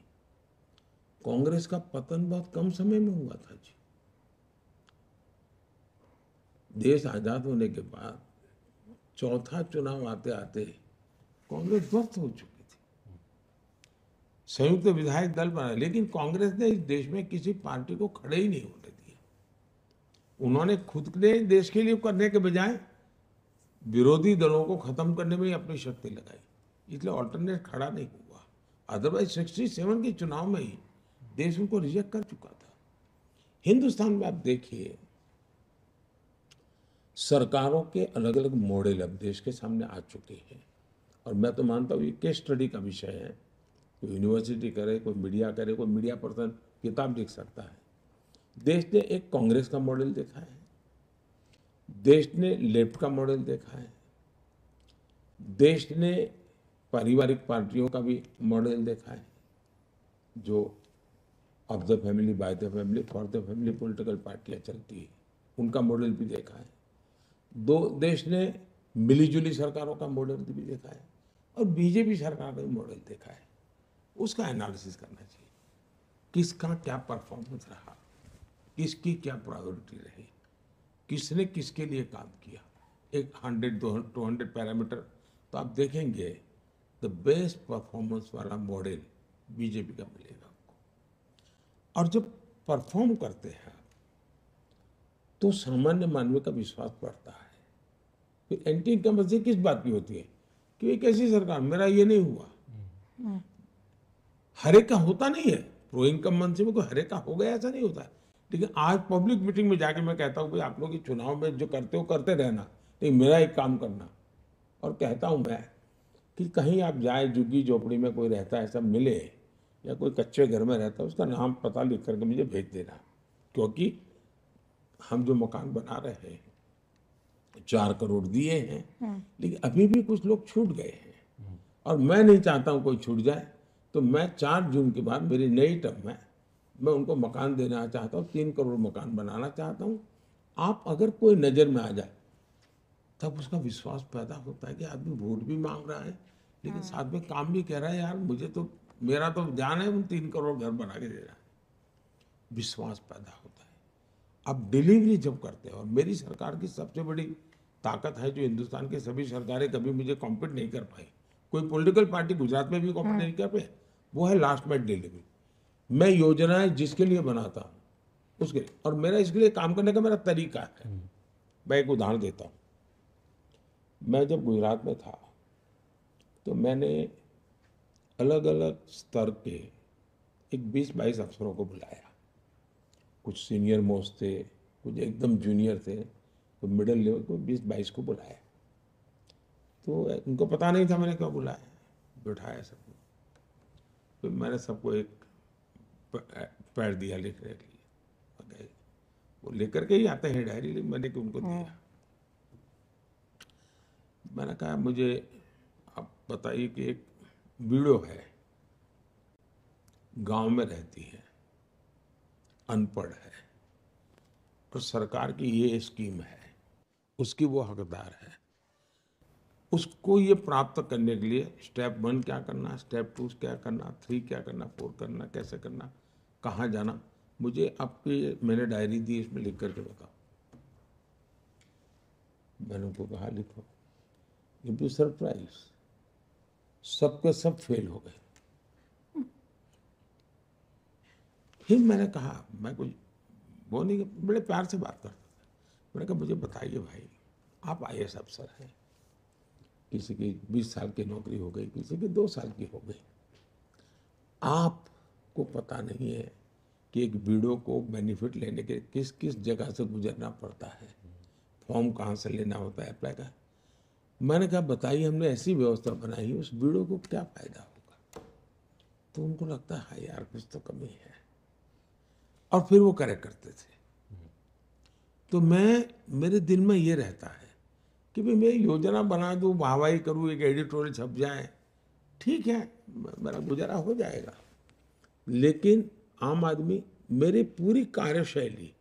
कांग्रेस का पतन बहुत कम समय में हुआ था जी देश आज़ाद होने के बाद चौथा चुनाव आते आते कांग्रेस ध्वस्त हो चुकी थी संयुक्त विधायक दल बना लेकिन कांग्रेस ने इस देश में किसी पार्टी को खड़े ही नहीं होने उन्होंने खुद ने देश के लिए करने के बजाय विरोधी दलों को खत्म करने में अपनी शक्ति लगाई इसलिए ऑल्टरनेट खड़ा नहीं हुआ अदरवाइज सिक्सटी सेवन के चुनाव में ही देश उनको रिजेक्ट कर चुका था हिंदुस्तान में आप देखिए सरकारों के अलग अलग मॉडल अब देश के सामने आ चुके हैं और मैं तो मानता हूँ ये केस स्टडी का विषय है कोई यूनिवर्सिटी करे कोई मीडिया करे कोई मीडिया पर्सन किताब लिख सकता है देश ने एक कांग्रेस का मॉडल देखा है देश ने लेफ्ट का मॉडल देखा है देश ने पारिवारिक पार्टियों का भी मॉडल देखा है जो of the family by the family for the family political पार्टियां चलती है उनका मॉडल भी देखा है दो देश ने मिलीजुली सरकारों का मॉडल भी देखा है और बीजेपी सरकार का भी मॉडल देखा है उसका एनालिसिस करना चाहिए किसका क्या परफॉर्मेंस रहा किसकी क्या प्रायोरिटी रही किसने किसके लिए काम किया एक हंड्रेड दो टू हंड्रेड पैरामीटर तो आप देखेंगे द बेस्ट परफॉर्मेंस वाला मॉडल बीजेपी का मिलेगा आपको और जब परफॉर्म करते हैं तो सामान्य मानवीय का विश्वास बढ़ता है फिर एंटी इनकम्बेंसी किस बात की होती है कि एक ऐसी सरकार मेरा ये नहीं हुआ हम्म। हरे का होता नहीं है प्रो इनकम्बेंसी में कोई हरे का हो गया ऐसा नहीं होता है लेकिन आज पब्लिक मीटिंग में जाके मैं कहता हूँ भाई आप लोग ये चुनाव में जो करते हो करते रहना लेकिन मेरा एक काम करना और कहता हूँ मैं कि कहीं आप जाए झुग्गी झोपड़ी में कोई रहता है सब मिले या कोई कच्चे घर में रहता है उसका नाम पता लिख करके मुझे भेज देना क्योंकि हम जो मकान बना रहे हैं चार करोड़ दिए हैं हम्म। लेकिन अभी भी कुछ लोग छूट गए हैं और मैं नहीं चाहता हूँ कोई छूट जाए तो मैं चार जून के बाद मेरी नई टर्म में मैं उनको मकान देना चाहता हूँ तीन करोड़ मकान बनाना चाहता हूँ आप अगर कोई नज़र में आ जाए तब उसका विश्वास पैदा होता है कि आदमी वोट भी मांग रहा है लेकिन हाँ। साथ में काम भी कह रहा है यार मुझे तो मेरा तो ध्यान है उन तीन करोड़ घर बना के दे रहा है विश्वास पैदा होता है आप डिलीवरी जब करते हैं और मेरी सरकार की सबसे बड़ी ताकत है जो हिंदुस्तान की सभी सरकारें कभी मुझे कॉम्पीट नहीं कर पाई कोई पॉलिटिकल पार्टी गुजरात में भी कॉम्पीट हाँ। नहीं कर पाई वो है लास्ट माइल डिलीवरी मैं योजनाएं जिसके लिए बनाता हूँ उसके लिए और मेरा इसके लिए काम करने का मेरा तरीका है हम्म। मैं एक उदाहरण देता हूँ मैं जब गुजरात में था तो मैंने अलग अलग स्तर के एक बीस बाईस अफसरों को बुलाया कुछ सीनियर मोस्ट थे कुछ एकदम जूनियर थे तो मिडिल लेवल को बीस बाईस को बुलाया तो उनको पता नहीं था मैंने क्यों बुलाया बैठाया सबको तो मैंने सबको एक पैर दिया लिटरेली गए वो लेकर के ही आते हैं डायरी ले मैंने कि उनको दिया मैंने कहा मुझे आप बताइए कि एक वीडियो है गांव में रहती है अनपढ़ है और तो सरकार की ये स्कीम है उसकी वो हकदार है उसको ये प्राप्त करने के लिए स्टेप वन क्या करना स्टेप टू क्या करना थ्री क्या करना फोर करना कैसे करना कहाँ जाना मुझे आपकी मैंने डायरी दी इसमें लिख करके बताओ मैंने उनको कहा लिखो यू बी सरप्राइज सबके सब फेल हो गए फिर मैंने कहा मैं कुछ वो नहीं बड़े प्यार से बात करता था मैंने कहा मुझे बताइए भाई आप आई एस अफसर हैं किसी की बीस साल की नौकरी हो गई किसी की दो साल की हो गई आप को पता नहीं है कि एक बीड़ो को बेनिफिट लेने के किस किस जगह से गुजरना पड़ता है फॉर्म कहाँ से लेना होता है अप्लाई का मैंने कहा बताइए हमने ऐसी व्यवस्था बनाई उस वीडियो को क्या फायदा होगा तो उनको लगता है हाँ यार कुछ तो कमी है और फिर वो करेक्ट करते थे तो मैं मेरे दिल में ये रहता है कि भाई मैं योजना बना दूँ वाहवाही करूँ एक एडिटोरियल छप जाए ठीक है मेरा गुजारा हो जाएगा लेकिन आम आदमी मेरी पूरी कार्यशैली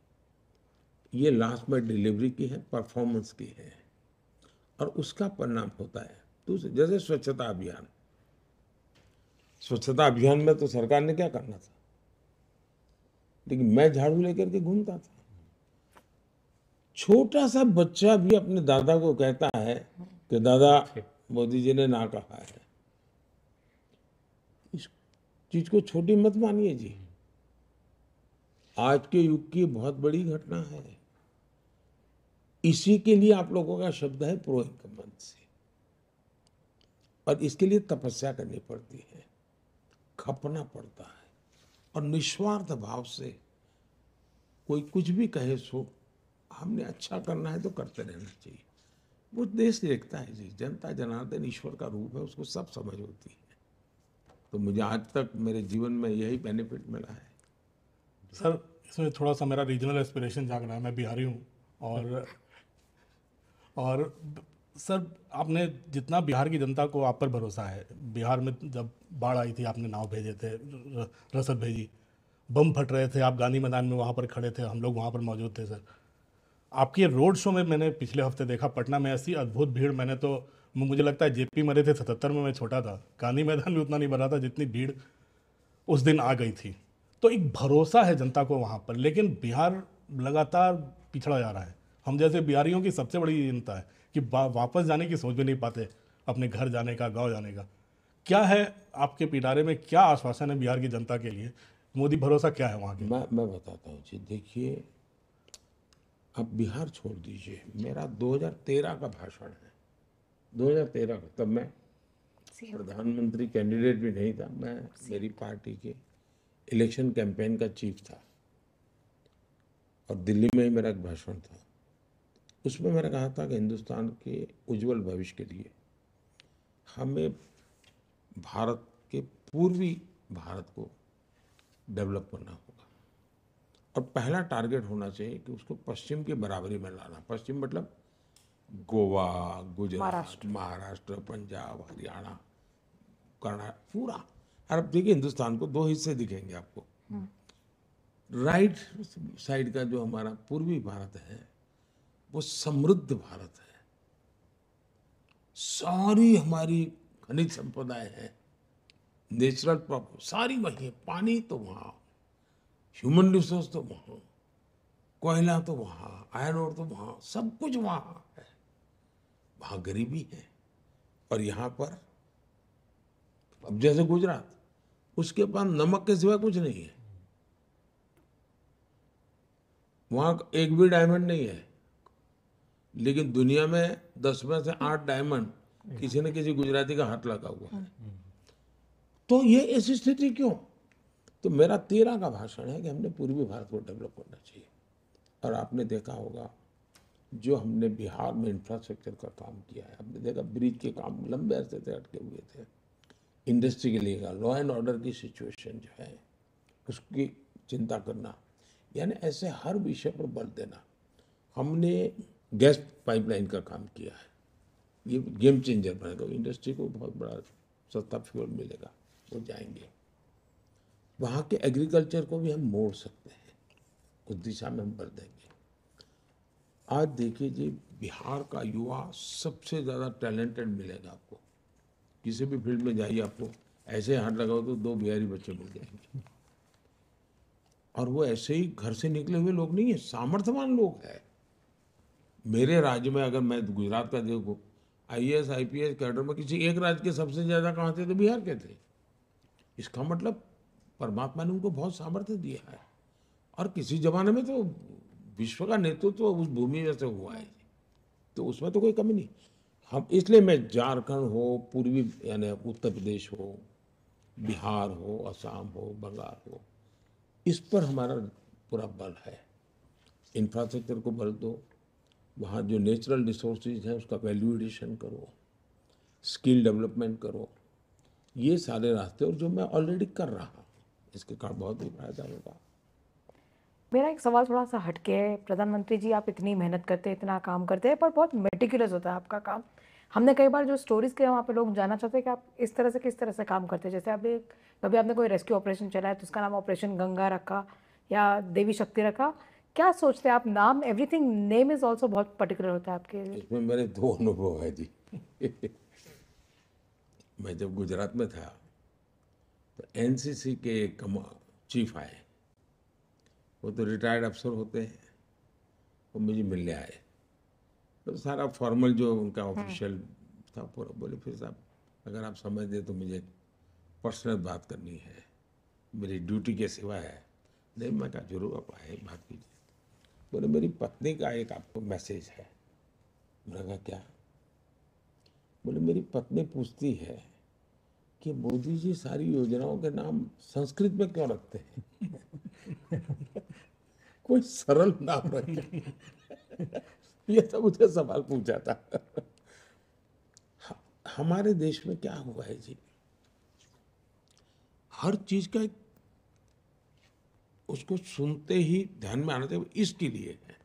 ये लास्ट में डिलीवरी की है परफॉर्मेंस की है और उसका परिणाम होता है दूसरे तो जैसे स्वच्छता अभियान स्वच्छता अभियान में तो सरकार ने क्या करना था लेकिन मैं झाड़ू लेकर के घूमता था छोटा सा बच्चा भी अपने दादा को कहता है कि दादा मोदी जी ने ना कहा है चीज को छोटी मत मानिए जी आज के युग की बहुत बड़ी घटना है इसी के लिए आप लोगों का शब्द है प्रो से और इसके लिए तपस्या करनी पड़ती है खपना पड़ता है और निस्वार्थ भाव से कोई कुछ भी कहे सो हमने अच्छा करना है तो करते रहना चाहिए वो देश देखता है जी जनता जनार्दन ईश्वर का रूप है उसको सब समझ होती है तो मुझे आज तक मेरे जीवन में यही बेनिफिट मिला है सर इसमें थोड़ा सा मेरा रीजनल एस्पिरेशन जाग रहा है मैं बिहारी हूँ और और सर आपने जितना बिहार की जनता को आप पर भरोसा है बिहार में जब बाढ़ आई थी आपने नाव भेजे थे रसद भेजी बम फट रहे थे आप गांधी मैदान में वहाँ पर खड़े थे हम लोग वहाँ पर मौजूद थे सर आपके रोड शो में मैंने पिछले हफ्ते देखा पटना में ऐसी अद्भुत भीड़ मैंने तो मुझे लगता है जेपी मरे थे सतहत्तर में मैं छोटा था गांधी मैदान भी उतना नहीं भरा था जितनी भीड़ उस दिन आ गई थी तो एक भरोसा है जनता को वहाँ पर लेकिन बिहार लगातार पिछड़ा जा रहा है हम जैसे बिहारियों की सबसे बड़ी चिंता है कि वापस जाने की सोच भी नहीं पाते अपने घर जाने का गाँव जाने का क्या है आपके पिटारे में क्या आश्वासन है बिहार की जनता के लिए मोदी भरोसा क्या है वहाँ की मैं मैं बताता हूँ जी देखिए अब बिहार छोड़ दीजिए मेरा 2013 का भाषण है 2013 को तब मैं प्रधानमंत्री कैंडिडेट भी नहीं था मैं मेरी पार्टी के इलेक्शन कैंपेन का चीफ था और दिल्ली में ही मेरा एक भाषण था उसमें मैंने कहा था कि हिंदुस्तान के उज्जवल भविष्य के लिए हमें भारत के पूर्वी भारत को डेवलप करना होगा और पहला टारगेट होना चाहिए कि उसको पश्चिम के बराबरी में लाना पश्चिम मतलब गोवा गुजरात महाराष्ट्र पंजाब हरियाणा कर्नाटक पूरा और अब देखिए हिंदुस्तान को दो हिस्से दिखेंगे आपको हम्म। राइट साइड का जो हमारा पूर्वी भारत है वो समृद्ध भारत है सारी हमारी खनिज संपदाएं है नेचुरल प्रॉपर्टी सारी वही है पानी तो वहाँ ह्यूमन रिसोर्स तो वहाँ कोयला तो वहाँ आयरन और तो वहाँ सब कुछ वहाँ वहाँ गरीबी है और यहाँ पर अब जैसे गुजरात उसके पास नमक के सिवा कुछ नहीं है वहाँ एक भी डायमंड नहीं है लेकिन दुनिया में दस में से आठ डायमंड किसी न किसी गुजराती का हाथ लगा हुआ है तो ये ऐसी स्थिति क्यों तो मेरा तेरह का भाषण है कि हमने पूर्वी भारत को डेवलप करना चाहिए और आपने देखा होगा जो हमने बिहार में इंफ्रास्ट्रक्चर का काम किया है आपने देखा ब्रिज के काम लंबे अरसे से अटके हुए थे इंडस्ट्री के लिए लॉ एंड ऑर्डर की सिचुएशन जो है उसकी चिंता करना यानी ऐसे हर विषय पर बल देना हमने गैस पाइपलाइन का काम किया है ये गेम चेंजर बनेगा इंडस्ट्री को बहुत बड़ा सस्ता फ्यूल मिलेगा वो जाएंगे वहाँ के एग्रीकल्चर को भी हम मोड़ सकते हैं उस दिशा में हम बढ़ देंगे आज देखिए जी बिहार का युवा सबसे ज़्यादा टैलेंटेड मिलेगा आपको किसी भी फील्ड में जाइए आपको ऐसे हाथ लगाओ तो दो बिहारी बच्चे मिल जाएंगे और वो ऐसे ही घर से निकले हुए लोग नहीं है सामर्थ्यवान लोग है मेरे राज्य में अगर मैं गुजरात का देखो I S I P S cadre में किसी एक राज्य के सबसे ज़्यादा कहाँ थे तो बिहार के थे इसका मतलब परमात्मा ने उनको बहुत सामर्थ्य दिया है और किसी ज़माने में तो विश्व का नेतृत्व तो उस भूमि में से हुआ है तो उसमें तो कोई कमी नहीं हम इसलिए मैं झारखंड हो पूर्वी यानी उत्तर प्रदेश हो बिहार हो असम हो बंगाल हो इस पर हमारा पूरा बल है इंफ्रास्ट्रक्चर को बल दो वहाँ जो नेचुरल रिसोर्सेज हैं उसका वैल्यूडेशन करो स्किल डेवलपमेंट करो ये सारे रास्ते और जो मैं ऑलरेडी कर रहा इसके कारण बहुत ही फायदा होगा मेरा एक सवाल थोड़ा सा हटके है प्रधानमंत्री जी आप इतनी मेहनत करते हैं इतना काम करते हैं पर बहुत मेटिकुलस होता है आपका काम हमने कई बार जो स्टोरीज़ के वहाँ पे लोग जानना चाहते हैं कि आप इस तरह से किस तरह से काम करते हैं जैसे आप एक कभी आपने कोई रेस्क्यू ऑपरेशन चलाया तो उसका नाम ऑपरेशन गंगा रखा या देवी शक्ति रखा क्या सोचते हैं आप नाम एवरीथिंग नेम इज़ ऑल्सो बहुत पर्टिकुलर होता है आपके इसमें मेरे दो अनुभव है जी <laughs> मैं जब गुजरात में था तो एनसीसी के कमा चीफ आए वो तो रिटायर्ड अफसर होते हैं वो मुझे मिलने आए तो सारा फॉर्मल जो उनका हम्म। ऑफिशियल था पूरा बोले फिर साहब अगर आप समझ दें तो मुझे पर्सनल बात करनी है मेरी ड्यूटी के सिवा है नहीं मैं कहा जरूर आप आए बात कीजिए बोले मेरी पत्नी का एक आपको मैसेज है मैंने कहा क्या बोले मेरी पत्नी पूछती है कि मोदी जी सारी योजनाओं के नाम संस्कृत में क्यों रखते हैं <laughs> कोई सरल नाम रखे ये तो मुझे सवाल पूछा था हमारे देश में क्या हुआ है जी हर चीज का एक उसको सुनते ही ध्यान में आना चाहिए इसके लिए है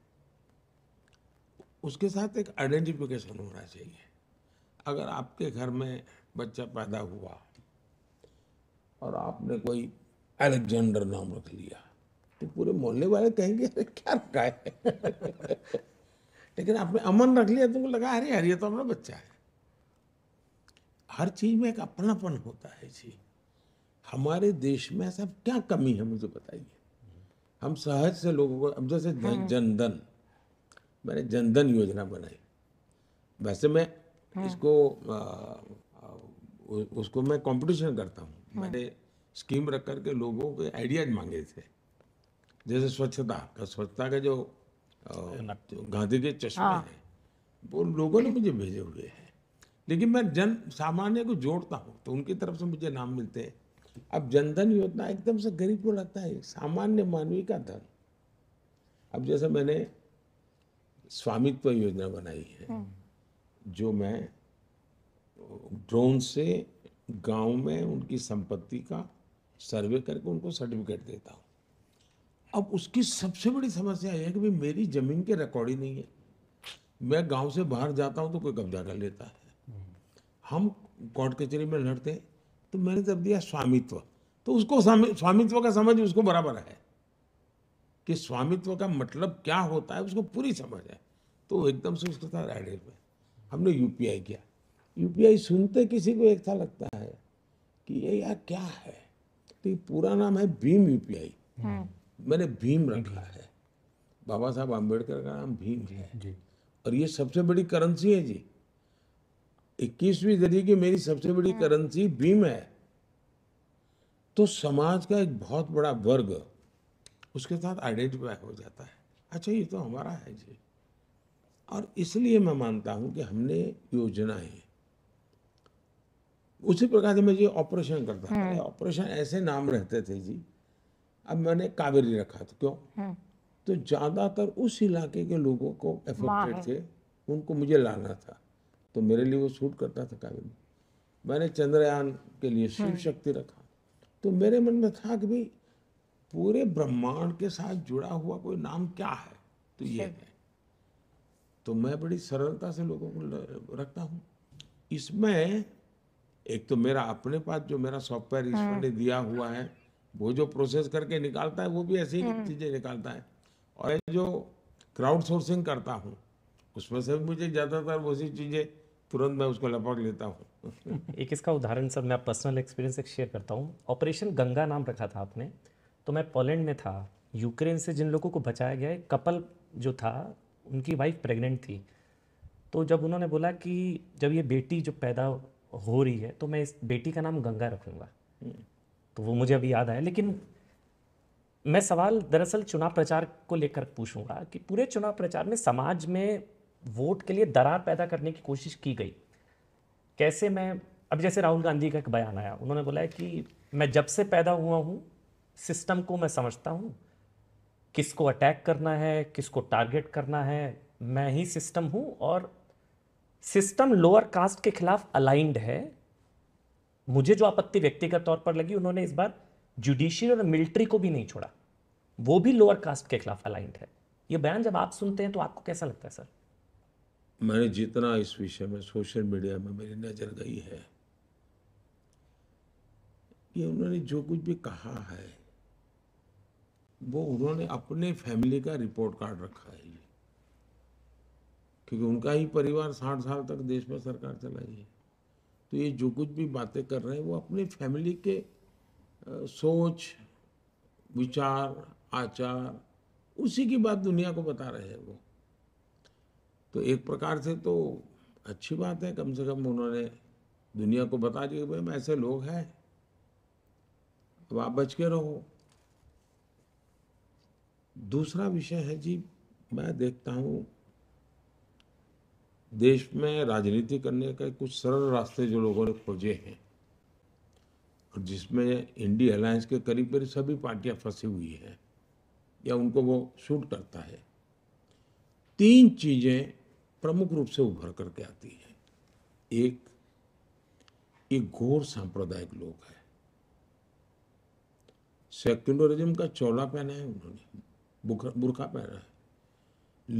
उसके साथ एक आइडेंटिफिकेशन होना चाहिए अगर आपके घर में बच्चा पैदा हुआ और आपने कोई अलेक्जेंडर नाम रख लिया तो पूरे मोहल्ले वाले कहेंगे अरे क्या रखा है <laughs> लेकिन आपने अमन रख लिया तुमको लगा अरे अरे तो अपना बच्चा है हर चीज में एक अपनापन होता है जी हमारे देश में ऐसा क्या कमी है मुझे बताइए हम सहज से लोगों को अब जैसे हाँ। जनधन मैंने जनधन योजना बनाई वैसे मैं हाँ। इसको आ, उसको मैं कंपटीशन करता हूँ हाँ। मैंने स्कीम रख करके लोगों के आइडियाज मांगे थे जैसे स्वच्छता का स्वच्छता का जो गांधी के चश्मे हाँ। हैं वो लोगों ने मुझे भेजे हुए हैं लेकिन मैं जन सामान्य को जोड़ता हूँ तो उनकी तरफ से मुझे नाम मिलते हैं अब जनधन योजना एकदम से गरीब को लगता है सामान्य मानवी का धन अब जैसे मैंने स्वामित्व योजना बनाई है हाँ। जो मैं ड्रोन से गांव में उनकी संपत्ति का सर्वे करके उनको सर्टिफिकेट देता हूँ अब उसकी सबसे बड़ी समस्या यह है कि भाई मेरी ज़मीन के रिकॉर्ड ही नहीं है मैं गांव से बाहर जाता हूं तो कोई कब्जा कर लेता है हम कोर्ट कचहरी में लड़ते हैं तो मैंने जब दिया स्वामित्व तो उसको स्वामित्व का समझ उसको बराबर है कि स्वामित्व का मतलब क्या होता है उसको पूरी समझ है तो एकदम से उसके साथ एडेड में हमने यू किया यू सुनते किसी को एक था लगता है कि ये यार क्या है तो ये पूरा नाम है भीम आई मैंने भीम रखा है बाबा साहब आम्बेडकर का नाम भीम है जी। और ये सबसे बड़ी करेंसी है जी इक्कीसवीं सदी की मेरी सबसे बड़ी करेंसी हाँ। भीम है तो समाज का एक बहुत बड़ा वर्ग उसके साथ आइडेंटिफाई हो जाता है अच्छा ये तो हमारा है जी और इसलिए मैं मानता हूं कि हमने योजनाएं उसी प्रकार से मैं ये ऑपरेशन करता था ऑपरेशन हाँ। ऐसे नाम रहते थे जी अब मैंने कावेरी रखा था क्यों हम्म। तो ज़्यादातर उस इलाके के लोगों को एफेक्टेड थे उनको मुझे लाना था तो मेरे लिए वो सूट करता था कावेरी मैंने चंद्रयान के लिए हम्म। शिव शक्ति रखा तो मेरे मन में था कि भाई पूरे ब्रह्मांड के साथ जुड़ा हुआ कोई नाम क्या है तो ये है तो मैं बड़ी सरलता से लोगों को रखता हूँ इसमें एक तो मेरा अपने पास जो मेरा सॉफ्टवेयर ईश्वर ने दिया हुआ है वो जो प्रोसेस करके निकालता है वो भी ऐसी हम्म। चीज़ें निकालता है और जो क्राउड सोर्सिंग करता हूँ उसमें से मुझे ज़्यादातर वैसी चीज़ें तुरंत मैं उसको लपक लेता हूँ <laughs> एक इसका उदाहरण सर मैं पर्सनल एक्सपीरियंस एक शेयर करता हूँ ऑपरेशन गंगा नाम रखा था आपने तो मैं पोलैंड में था यूक्रेन से जिन लोगों को बचाया गया है कपल जो था उनकी वाइफ प्रेग्नेंट थी तो जब उन्होंने बोला कि जब ये बेटी जो पैदा हो रही है तो मैं इस बेटी का नाम गंगा रखूँगा हम्म। तो वो मुझे अभी याद आया लेकिन मैं सवाल दरअसल चुनाव प्रचार को लेकर पूछूंगा कि पूरे चुनाव प्रचार में समाज में वोट के लिए दरार पैदा करने की कोशिश की गई कैसे मैं अब जैसे राहुल गांधी का एक बयान आया उन्होंने बोला है कि मैं जब से पैदा हुआ हूँ सिस्टम को मैं समझता हूँ किसको अटैक करना है किसको टारगेट करना है मैं ही सिस्टम हूँ और सिस्टम लोअर कास्ट के खिलाफ अलाइंड है मुझे जो आपत्ति व्यक्तिगत तौर पर लगी उन्होंने इस बार जुडिशरी और मिलिट्री को भी नहीं छोड़ा वो भी लोअर कास्ट के खिलाफ अलाइंट है ये बयान जब आप सुनते हैं तो आपको कैसा लगता है सर मैंने जितना इस विषय में सोशल मीडिया में मेरी नज़र गई है ये उन्होंने जो कुछ भी कहा है वो उन्होंने अपने फैमिली का रिपोर्ट कार्ड रखा है क्योंकि उनका ही परिवार साठ साल तक देश में सरकार चलाई है तो ये जो कुछ भी बातें कर रहे हैं वो अपने फैमिली के सोच विचार आचार उसी की बात दुनिया को बता रहे हैं वो तो एक प्रकार से तो अच्छी बात है कम से कम उन्होंने दुनिया को बता दिया भाई हम ऐसे लोग हैं अब आप बच के रहो दूसरा विषय है जी मैं देखता हूँ देश में राजनीति करने का कुछ सरल रास्ते जो लोगों ने खोजे हैं और जिसमें इंडी अलायंस के करीब करीब सभी पार्टियां फंसी हुई हैं या उनको वो सूट करता है तीन चीज़ें प्रमुख रूप से उभर करके आती हैं एक ये घोर सांप्रदायिक लोग हैं सेक्युलरिज्म का चौला पहना है उन्होंने बुरखा पहना है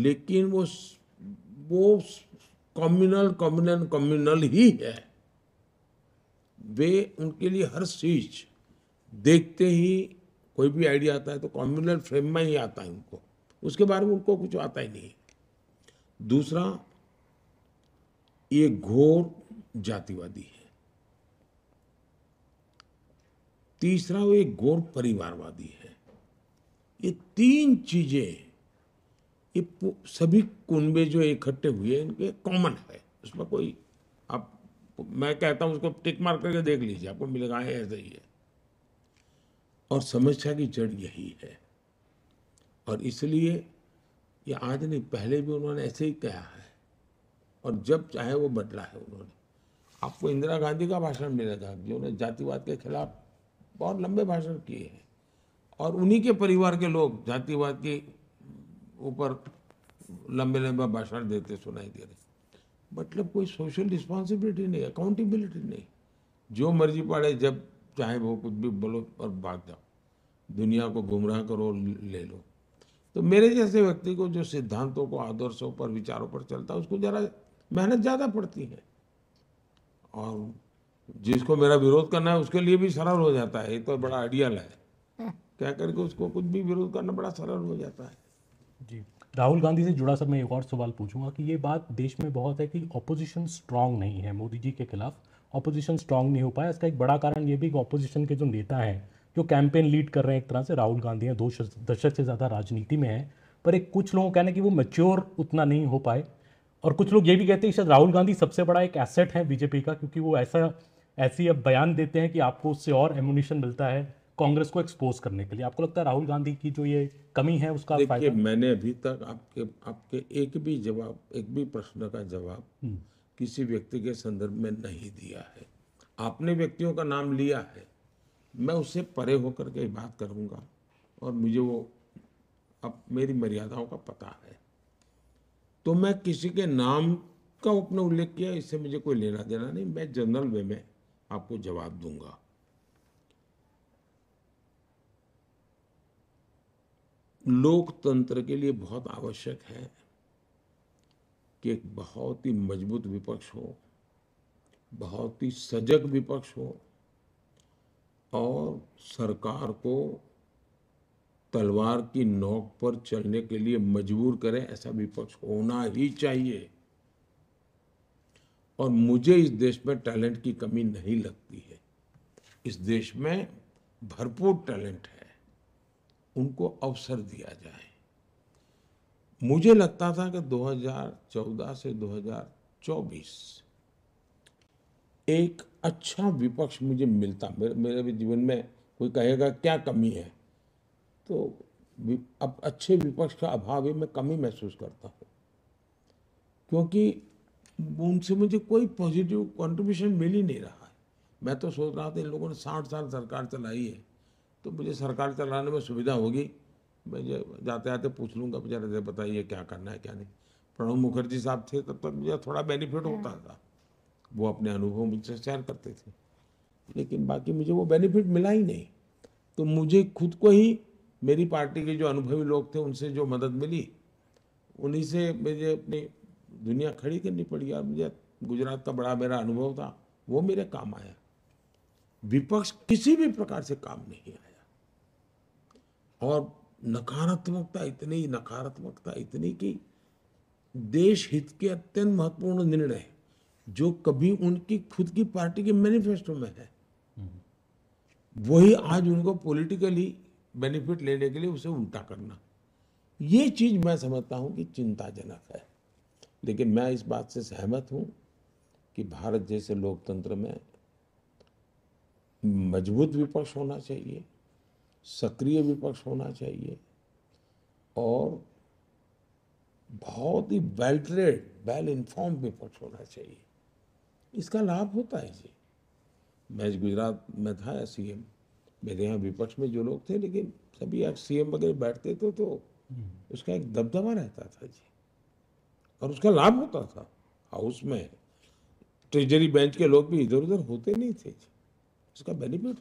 लेकिन वो वो कम्युनल कम्युनल कम्युनल ही है वे उनके लिए हर चीज देखते ही कोई भी आइडिया आता है तो कम्युनल फ्रेम में ही आता है उनको उसके बारे में उनको कुछ आता ही नहीं दूसरा ये घोर जातिवादी है तीसरा वो एक घोर परिवारवादी है ये तीन चीजें ये सभी कुनबे जो इकट्ठे हुए हैं इनके कॉमन है उसमें कोई आप मैं कहता हूँ उसको टिक मार करके देख लीजिए आपको मिलेगा है हाँ, ऐसा ही है और समस्या की जड़ यही है और इसलिए ये आज नहीं पहले भी उन्होंने ऐसे ही कहा है और जब चाहे वो बदला है उन्होंने आपको इंदिरा गांधी का भाषण मिलेगा जिन्होंने जातिवाद के खिलाफ बहुत लंबे भाषण किए हैं और उन्हीं के परिवार के लोग जातिवाद की ऊपर लंबे लंबे भाषण देते सुनाई दे रहे मतलब कोई सोशल रिस्पॉन्सिबिलिटी नहीं अकाउंटेबिलिटी नहीं जो मर्जी पड़े जब चाहे वो कुछ भी बोलो और भाग जाओ दुनिया को गुमराह करो ले लो तो मेरे जैसे व्यक्ति को जो सिद्धांतों को आदर्शों पर विचारों पर चलता है उसको ज़रा मेहनत ज़्यादा पड़ती है और जिसको मेरा विरोध करना है उसके लिए भी सरल हो जाता है ये तो बड़ा आइडियल है हाँ। क्या करके उसको कुछ भी विरोध करना बड़ा सरल हो जाता है जी राहुल गांधी से जुड़ा सर मैं एक और सवाल पूछूंगा कि ये बात देश में बहुत है कि ऑपोजिशन स्ट्रांग नहीं है मोदी जी के खिलाफ ऑपोजिशन स्ट्रांग नहीं हो पाया इसका एक बड़ा कारण ये भी कि ऑपोजिशन के जो नेता हैं जो कैंपेन लीड कर रहे हैं एक तरह से राहुल गांधी हैं दो दशक से ज़्यादा राजनीति में हैं पर एक कुछ लोगों का कहना कि वो मेच्योर उतना नहीं हो पाए और कुछ लोग ये भी कहते हैं शायद राहुल गांधी सबसे बड़ा एक एसेट है बीजेपी का क्योंकि वो ऐसा ऐसी अब बयान देते हैं कि आपको उससे और एमुनिशन मिलता है कांग्रेस को एक्सपोज करने के लिए आपको लगता है राहुल गांधी की जो ये कमी है उसका देखिए मैंने अभी तक आपके आपके एक भी जवाब एक भी प्रश्न का जवाब हम्म। किसी व्यक्ति के संदर्भ में नहीं दिया है आपने व्यक्तियों का नाम लिया है मैं उससे परे होकर के बात करूंगा और मुझे वो अब मेरी मर्यादाओं का पता है तो मैं किसी के नाम का उपने उल्लेख किया इससे मुझे कोई लेना देना नहीं मैं जनरल वे में आपको जवाब दूंगा लोकतंत्र के लिए बहुत आवश्यक है कि एक बहुत ही मजबूत विपक्ष हो बहुत ही सजग विपक्ष हो और सरकार को तलवार की नोक पर चलने के लिए मजबूर करें ऐसा विपक्ष होना ही चाहिए और मुझे इस देश में टैलेंट की कमी नहीं लगती है इस देश में भरपूर टैलेंट है उनको अवसर दिया जाए मुझे लगता था कि 2014 से 2024 एक अच्छा विपक्ष मुझे मिलता मेरे भी जीवन में कोई कहेगा क्या कमी है तो अब अच्छे विपक्ष का अभाव ही मैं कमी महसूस करता हूँ क्योंकि उनसे मुझे कोई पॉजिटिव कंट्रीब्यूशन मिल ही नहीं रहा है मैं तो सोच रहा था इन लोगों ने साठ साल सरकार चलाई है तो मुझे सरकार चलाने में सुविधा होगी मैं जाते आते पूछ लूँगा बेचारे बताइए क्या करना है क्या नहीं प्रणब मुखर्जी साहब थे तब तक मुझे थोड़ा बेनिफिट हाँ। होता था वो अपने अनुभव मुझसे शेयर करते थे लेकिन बाकी मुझे वो बेनिफिट मिला ही नहीं तो मुझे खुद को ही मेरी पार्टी के जो अनुभवी लोग थे उनसे जो मदद मिली उन्हीं से मुझे अपनी दुनिया खड़ी करनी पड़ी और मुझे गुजरात का बड़ा मेरा अनुभव था वो मेरे काम आया विपक्ष किसी भी प्रकार से काम नहीं आया और नकारात्मकता इतनी नकारात्मकता इतनी कि देश हित के अत्यंत महत्वपूर्ण निर्णय जो कभी उनकी खुद की पार्टी के मैनिफेस्टो में है वही आज उनको पॉलिटिकली बेनिफिट लेने के लिए उसे उल्टा करना ये चीज़ मैं समझता हूँ कि चिंताजनक है लेकिन मैं इस बात से सहमत हूँ कि भारत जैसे लोकतंत्र में मजबूत विपक्ष होना चाहिए सक्रिय विपक्ष होना चाहिए और बहुत ही वेल ट्रेड वेल इन्फॉर्म विपक्ष होना चाहिए इसका लाभ होता है जी मैं गुजरात में था सी एम मेरे यहाँ विपक्ष में जो लोग थे लेकिन सभी आज सी एम वगैरह बैठते थे तो हम्म। उसका एक दबदबा रहता था जी और उसका लाभ होता था हाउस में ट्रेजरी बेंच के लोग भी इधर उधर होते नहीं थे उसका बेनिफिट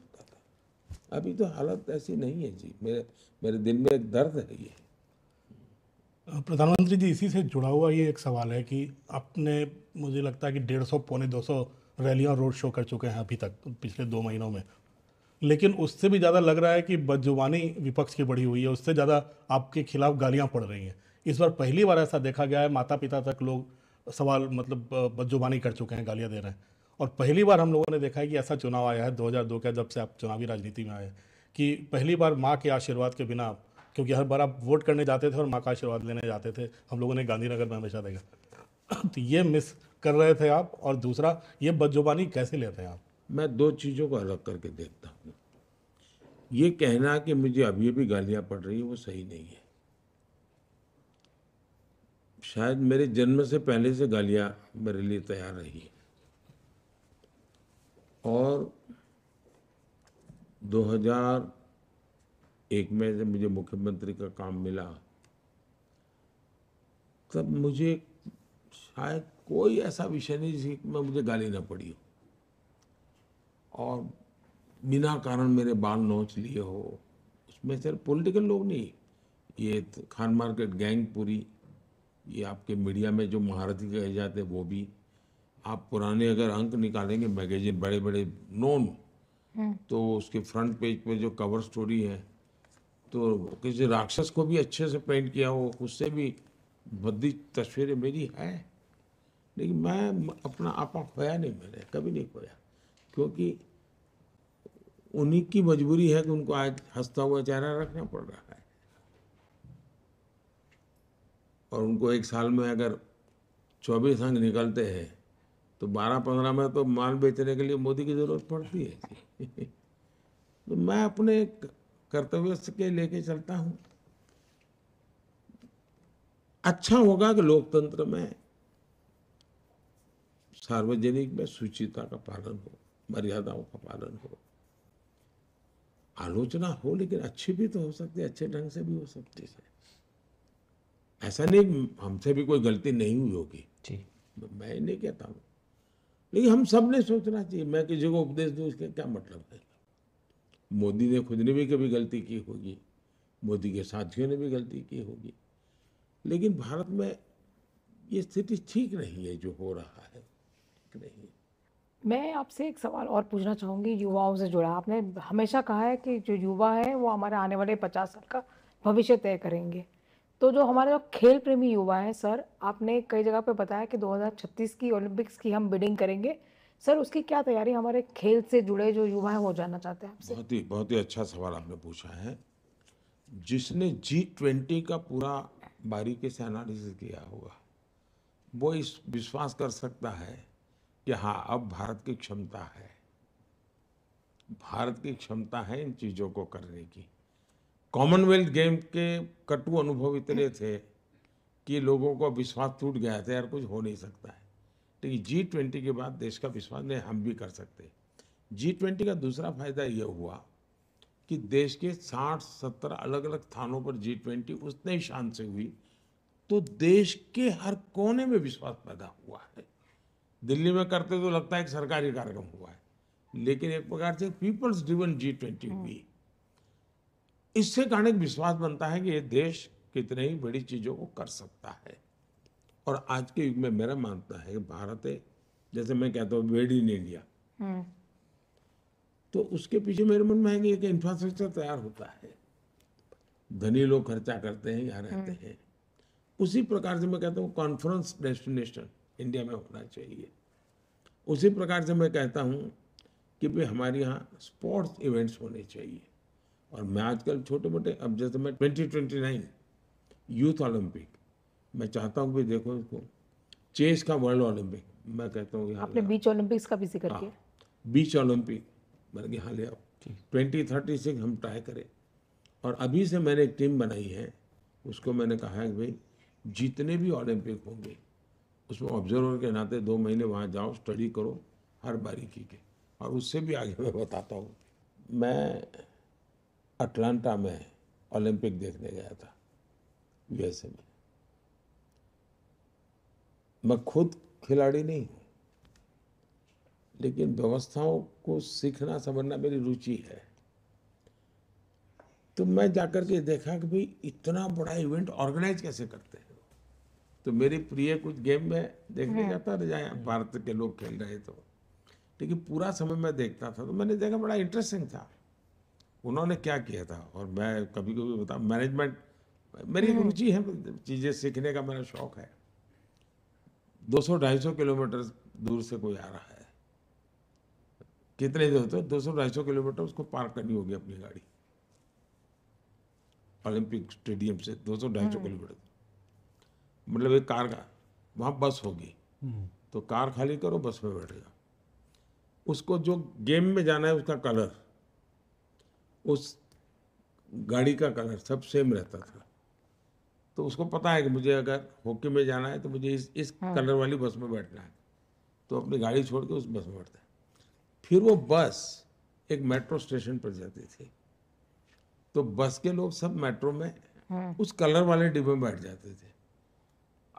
अभी तो हालत ऐसी नहीं है जी मेरे मेरे दिल में एक दर्द है ये प्रधानमंत्री जी इसी से जुड़ा हुआ ये एक सवाल है कि आपने मुझे लगता है कि डेढ़ सौ पौने दो सौ रैलियाँ रोड शो कर चुके हैं अभी तक पिछले दो महीनों में लेकिन उससे भी ज़्यादा लग रहा है कि बदजुबानी विपक्ष की बढ़ी हुई है उससे ज़्यादा आपके खिलाफ गालियाँ पड़ रही हैं इस बार पहली बार ऐसा देखा गया है माता पिता तक लोग सवाल मतलब बदजुबानी कर चुके हैं गालियाँ दे रहे हैं और पहली बार हम लोगों ने देखा है कि ऐसा चुनाव आया है 2002 का जब से आप चुनावी राजनीति में आए कि पहली बार माँ के आशीर्वाद के बिना क्योंकि हर बार आप वोट करने जाते थे और माँ का आशीर्वाद लेने जाते थे हम लोगों ने गांधीनगर में हमेशा देखा <clears throat> तो ये मिस कर रहे थे आप और दूसरा ये बदजुबानी कैसे लेते हैं आप मैं दो चीज़ों को अलग करके देखता हूँ ये कहना कि मुझे अभी भी गालियाँ पड़ रही है वो सही नहीं है शायद मेरे जन्म से पहले से गालियाँ मेरे लिए तैयार रही है और 2001 में जब मुझे मुख्यमंत्री का काम मिला तब मुझे शायद कोई ऐसा विषय नहीं जिसमें मुझे गाली ना पड़ी हो और बिना कारण मेरे बाल नोच लिए हो उसमें सिर्फ पॉलिटिकल लोग नहीं ये खान मार्केट गैंग पूरी ये आपके मीडिया में जो महारथी कहे जाते वो भी आप पुराने अगर अंक निकालेंगे मैगजीन बड़े बड़े नोन तो उसके फ्रंट पेज पे जो कवर स्टोरी है तो किसी राक्षस को भी अच्छे से पेंट किया हो उससे भी बद्दी तस्वीरें मेरी है लेकिन मैं अपना आपा खोया नहीं मैंने कभी नहीं खोया क्योंकि उन्हीं की मजबूरी है कि उनको आज हंसता हुआ चेहरा रखना पड़ रहा है और उनको एक साल में अगर चौबीस अंक निकलते हैं तो बारह पंद्रह में तो माल बेचने के लिए मोदी की ज़रूरत पड़ती है <laughs> तो मैं अपने कर्तव्य के लेके चलता हूँ अच्छा होगा कि लोकतंत्र में सार्वजनिक में सुचिता का पालन हो मर्यादाओं का पालन हो आलोचना हो लेकिन अच्छी भी तो हो सकती है अच्छे ढंग से भी हो सकती है ऐसा नहीं हमसे भी कोई गलती नहीं हुई होगी मैं नहीं कहता हूँ लेकिन हम सब ने सोचना चाहिए मैं किसी को उपदेश दूँ उसका क्या मतलब है मोदी ने खुद ने भी कभी गलती की होगी मोदी के साथियों ने भी गलती की होगी लेकिन भारत में ये स्थिति ठीक नहीं है जो हो रहा है ठीक नहीं है मैं आपसे एक सवाल और पूछना चाहूँगी युवाओं से जुड़ा आपने हमेशा कहा है कि जो युवा है वो हमारे आने वाले पचास साल का भविष्य तय करेंगे तो जो हमारे जो खेल प्रेमी युवा हैं सर आपने कई जगह पे बताया कि 2036 की ओलंपिक्स की हम बिडिंग करेंगे सर उसकी क्या तैयारी हमारे खेल से जुड़े जो युवा हैं वो जानना चाहते हैं आपसे बहुत ही बहुत ही अच्छा सवाल आपने पूछा है जिसने जी ट्वेंटी का पूरा बारीकी से एनालिसिस किया होगा वो इस विश्वास कर सकता है कि हाँ अब भारत की क्षमता है भारत की क्षमता है इन चीज़ों को करने की कॉमनवेल्थ गेम के कटु अनुभव इतने थे कि लोगों का विश्वास टूट गया था यार कुछ हो नहीं सकता है लेकिन जी ट्वेंटी के बाद देश का विश्वास नहीं हम भी कर सकते जी ट्वेंटी का दूसरा फायदा यह हुआ कि देश के साठ सत्तर अलग अलग स्थानों पर जी ट्वेंटी उतने ही शान से हुई तो देश के हर कोने में विश्वास पैदा हुआ है दिल्ली में करते तो लगता है एक सरकारी कार्यक्रम हुआ है लेकिन एक प्रकार से पीपल्स ड्रिवन जी ट्वेंटी हुई इससे तो कारण विश्वास बनता है कि ये देश कितने ही बड़ी चीज़ों को कर सकता है और आज के युग में मेरा मानता है कि भारत है जैसे मैं कहता हूँ मेड इन इंडिया तो उसके पीछे मेरे मन में है कि एक इंफ्रास्ट्रक्चर तैयार होता है धनी लोग खर्चा करते हैं या रहते हम्म। हैं उसी प्रकार से मैं कहता हूँ कॉन्फ्रेंस डेस्टिनेशन इंडिया में होना चाहिए उसी प्रकार से मैं कहता हूँ कि भाई हमारे यहाँ स्पोर्ट्स इवेंट्स होने चाहिए और मैं आजकल छोटे मोटे अब जैसे मैं twenty twenty nine youth Olympic मैं चाहता हूँ कि देखो इसको चेस का वर्ल्ड ओलंपिक मैं कहता हूँ हाँ आपने बीच ओलंपिक्स का भी जिक्र हाँ। किया बीच ओलंपिक मैंने यहाँ ले आओ ट्वेंटी थर्टी सिक्स हम ट्राई करें और अभी से मैंने एक टीम बनाई है उसको मैंने कहा है कि भाई जितने भी ओलंपिक होंगे उसमें ऑब्जर्वर के नाते दो महीने वहाँ जाओ स्टडी करो हर बारीकी के और उससे भी आगे मैं बताता हूँ मैं अटलांटा में ओलंपिक देखने गया था यूएसए में मैं खुद खिलाड़ी नहीं हूं लेकिन व्यवस्थाओं को सीखना समझना मेरी रुचि है तो मैं जाकर के देखा कि भाई इतना बड़ा इवेंट ऑर्गेनाइज कैसे करते हैं तो मेरे प्रिय कुछ गेम में देखने जाता रह जाए भारत के लोग खेल रहे तो लेकिन पूरा समय मैं देखता था तो मैंने देखा बड़ा इंटरेस्टिंग था उन्होंने क्या किया था और मैं कभी कभी बता मैनेजमेंट मेरी हम्म। रुचि है चीज़ें सीखने का मेरा शौक है 200-250 किलोमीटर दूर से कोई आ रहा है कितने दूर तो ढाई सौ किलोमीटर उसको पार करनी होगी अपनी गाड़ी ओलंपिक स्टेडियम से 200-250 हम्म। किलोमीटर मतलब एक कार का वहाँ बस होगी हम्म। तो कार खाली करो बस में बैठेगा उसको जो गेम में जाना है उसका कलर उस गाड़ी का कलर सब सेम रहता था तो उसको पता है कि मुझे अगर हॉकी में जाना है तो मुझे इस इस हाँ। कलर वाली बस में बैठना है तो अपनी गाड़ी छोड़ के उस बस में बैठता है फिर वो बस एक मेट्रो स्टेशन पर जाती थी तो बस के लोग सब मेट्रो में हाँ। उस कलर वाले डिब्बे में बैठ जाते थे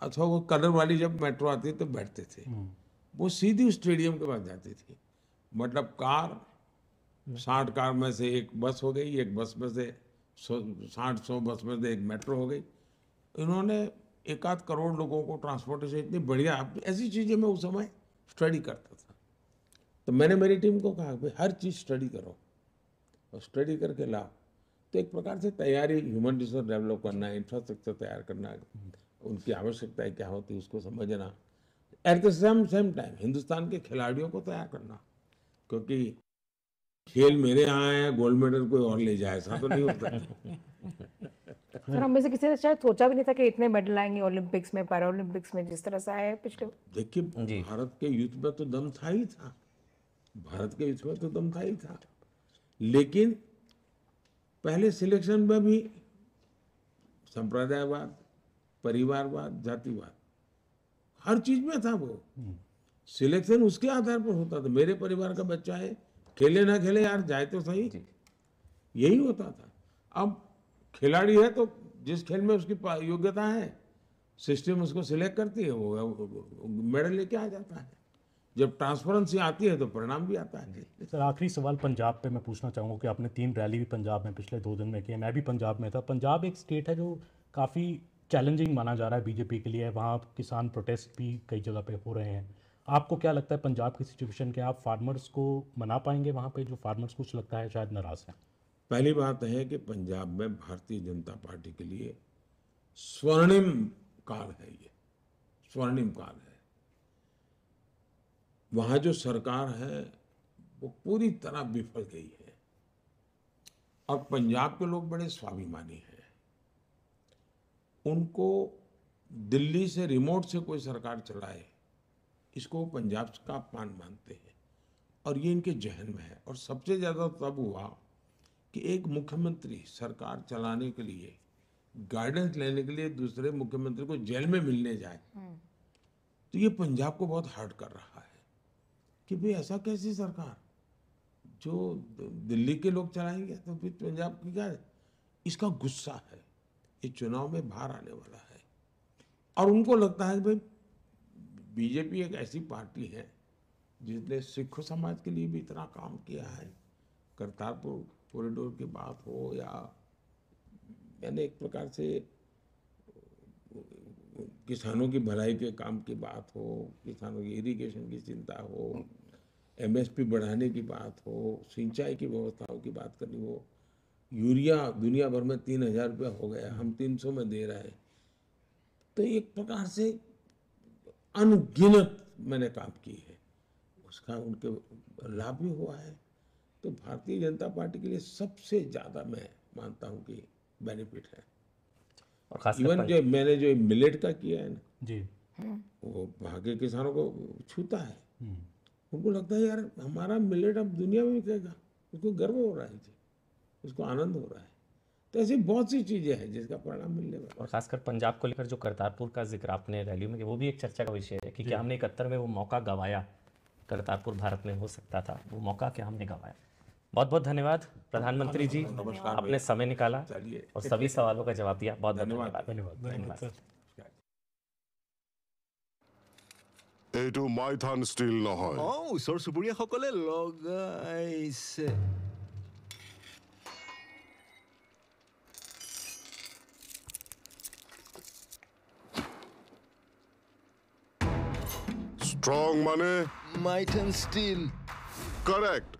अथवा वो कलर वाली जब मेट्रो आती तो बैठते थे हम्म। वो सीधी स्टेडियम के पास जाती थी मतलब कार साठ कार में से एक बस हो गई एक बस में से साठ सौ बस में से एक मेट्रो हो गई इन्होंने एक आध करोड़ लोगों को ट्रांसपोर्टेशन इतनी बढ़िया ऐसी चीज़ें मैं उस समय स्टडी करता था तो मैंने मेरी टीम को कहा भाई हर चीज़ स्टडी करो और स्टडी करके लाओ तो एक प्रकार से तैयारी ह्यूमन रिसोर्स डेवलप करना इंफ्रास्ट्रक्चर तैयार करना उनकी आवश्यकताएं क्या होती है उसको समझना at the same same time Hindustan के खिलाड़ियों को तैयार करना क्योंकि खेल मेरे यहाँ है गोल्ड मेडल कोई और ले जाए ऐसा तो नहीं होता <laughs> सर हमें से किसी ने शायद सोचा भी नहीं था कि इतने मेडल आएंगे ओलंपिक्स में पैरा ओलंपिक्स में जिस तरह से आए पिछले देखिए भारत के युद्ध में तो दम था ही था भारत के युद्ध में तो दम था ही था लेकिन पहले सिलेक्शन में भी संप्रदायवाद परिवारवाद जातिवाद हर चीज में था वो सिलेक्शन हम्म। उसके आधार पर होता था मेरे परिवार का बच्चा है खेले ना खेले यार जाए तो सही यही होता था अब खिलाड़ी है तो जिस खेल में उसकी योग्यता है सिस्टम उसको सिलेक्ट करती है वो मेडल लेके आ जाता है जब ट्रांसपेरेंसी आती है तो परिणाम भी आता है सर आखिरी सवाल पंजाब पे मैं पूछना चाहूँगा कि आपने तीन रैली भी पंजाब में पिछले दो दिन में किए मैं भी पंजाब में था पंजाब एक स्टेट है जो काफ़ी चैलेंजिंग माना जा रहा है बीजेपी के लिए वहाँ किसान प्रोटेस्ट भी कई जगह पे हो रहे हैं आपको क्या लगता है पंजाब की सिचुएशन के आप फार्मर्स को मना पाएंगे वहाँ पे जो फार्मर्स कुछ लगता है शायद नाराज़ हैं पहली बात है कि पंजाब में भारतीय जनता पार्टी के लिए स्वर्णिम काल है ये स्वर्णिम काल है वहाँ जो सरकार है वो पूरी तरह विफल गई है और पंजाब के लोग बड़े स्वाभिमानी हैं उनको दिल्ली से रिमोट से कोई सरकार चलाए इसको पंजाब का अपमान मानते हैं और ये इनके जहन में है और सबसे ज़्यादा तब हुआ कि एक मुख्यमंत्री सरकार चलाने के लिए गाइडेंस लेने के लिए दूसरे मुख्यमंत्री को जेल में मिलने जाए हम्म। तो ये पंजाब को बहुत हर्ट कर रहा है कि भाई ऐसा कैसी सरकार जो दिल्ली के लोग चलाएंगे तो फिर पंजाब की क्या है? इसका गुस्सा है ये चुनाव में बाहर आने वाला है और उनको लगता है भाई बीजेपी एक ऐसी पार्टी है जिसने सिख समाज के लिए भी इतना काम किया है करतारपुर कॉरिडोर की बात हो या मैंने एक प्रकार से किसानों की भलाई के काम की बात हो किसानों की इरिगेशन की चिंता हो एमएसपी बढ़ाने की बात हो सिंचाई की व्यवस्थाओं की बात करनी हो यूरिया दुनिया भर में तीन हजार रुपया हो गया हम तीन सौ में दे रहे हैं तो एक प्रकार से अनगिनत मैंने काम की है उसका उनके लाभ भी हुआ है तो भारतीय जनता पार्टी के लिए सबसे ज़्यादा मैं मानता हूँ कि बेनिफिट है और खास इवन जो मैंने जो मिलेट का किया है ना जी हाँ। वो वहाँ के किसानों को छूता है हम्म। उनको लगता है यार हमारा मिलेट अब दुनिया में बिकेगा उसको गर्व हो रहा है जी उसको आनंद हो रहा है तो ऐसी बहुत सी चीज़ें हैं जिसका परिणाम मिलने वाला और खासकर पंजाब को लेकर जो करतारपुर का जिक्र आपने रैली में वो भी एक चर्चा का विषय है कि क्या हमने इकहत्तर में वो मौका गवाया करतारपुर भारत में हो सकता था वो मौका क्या हमने गवाया बहुत बहुत धन्यवाद प्रधानमंत्री जी आपने समय निकाला और सभी सवालों का जवाब दिया बहुत धन्यवाद धन्यवाद धन्यवाद এইটো Maithon Wrong money? Might and steel. Correct.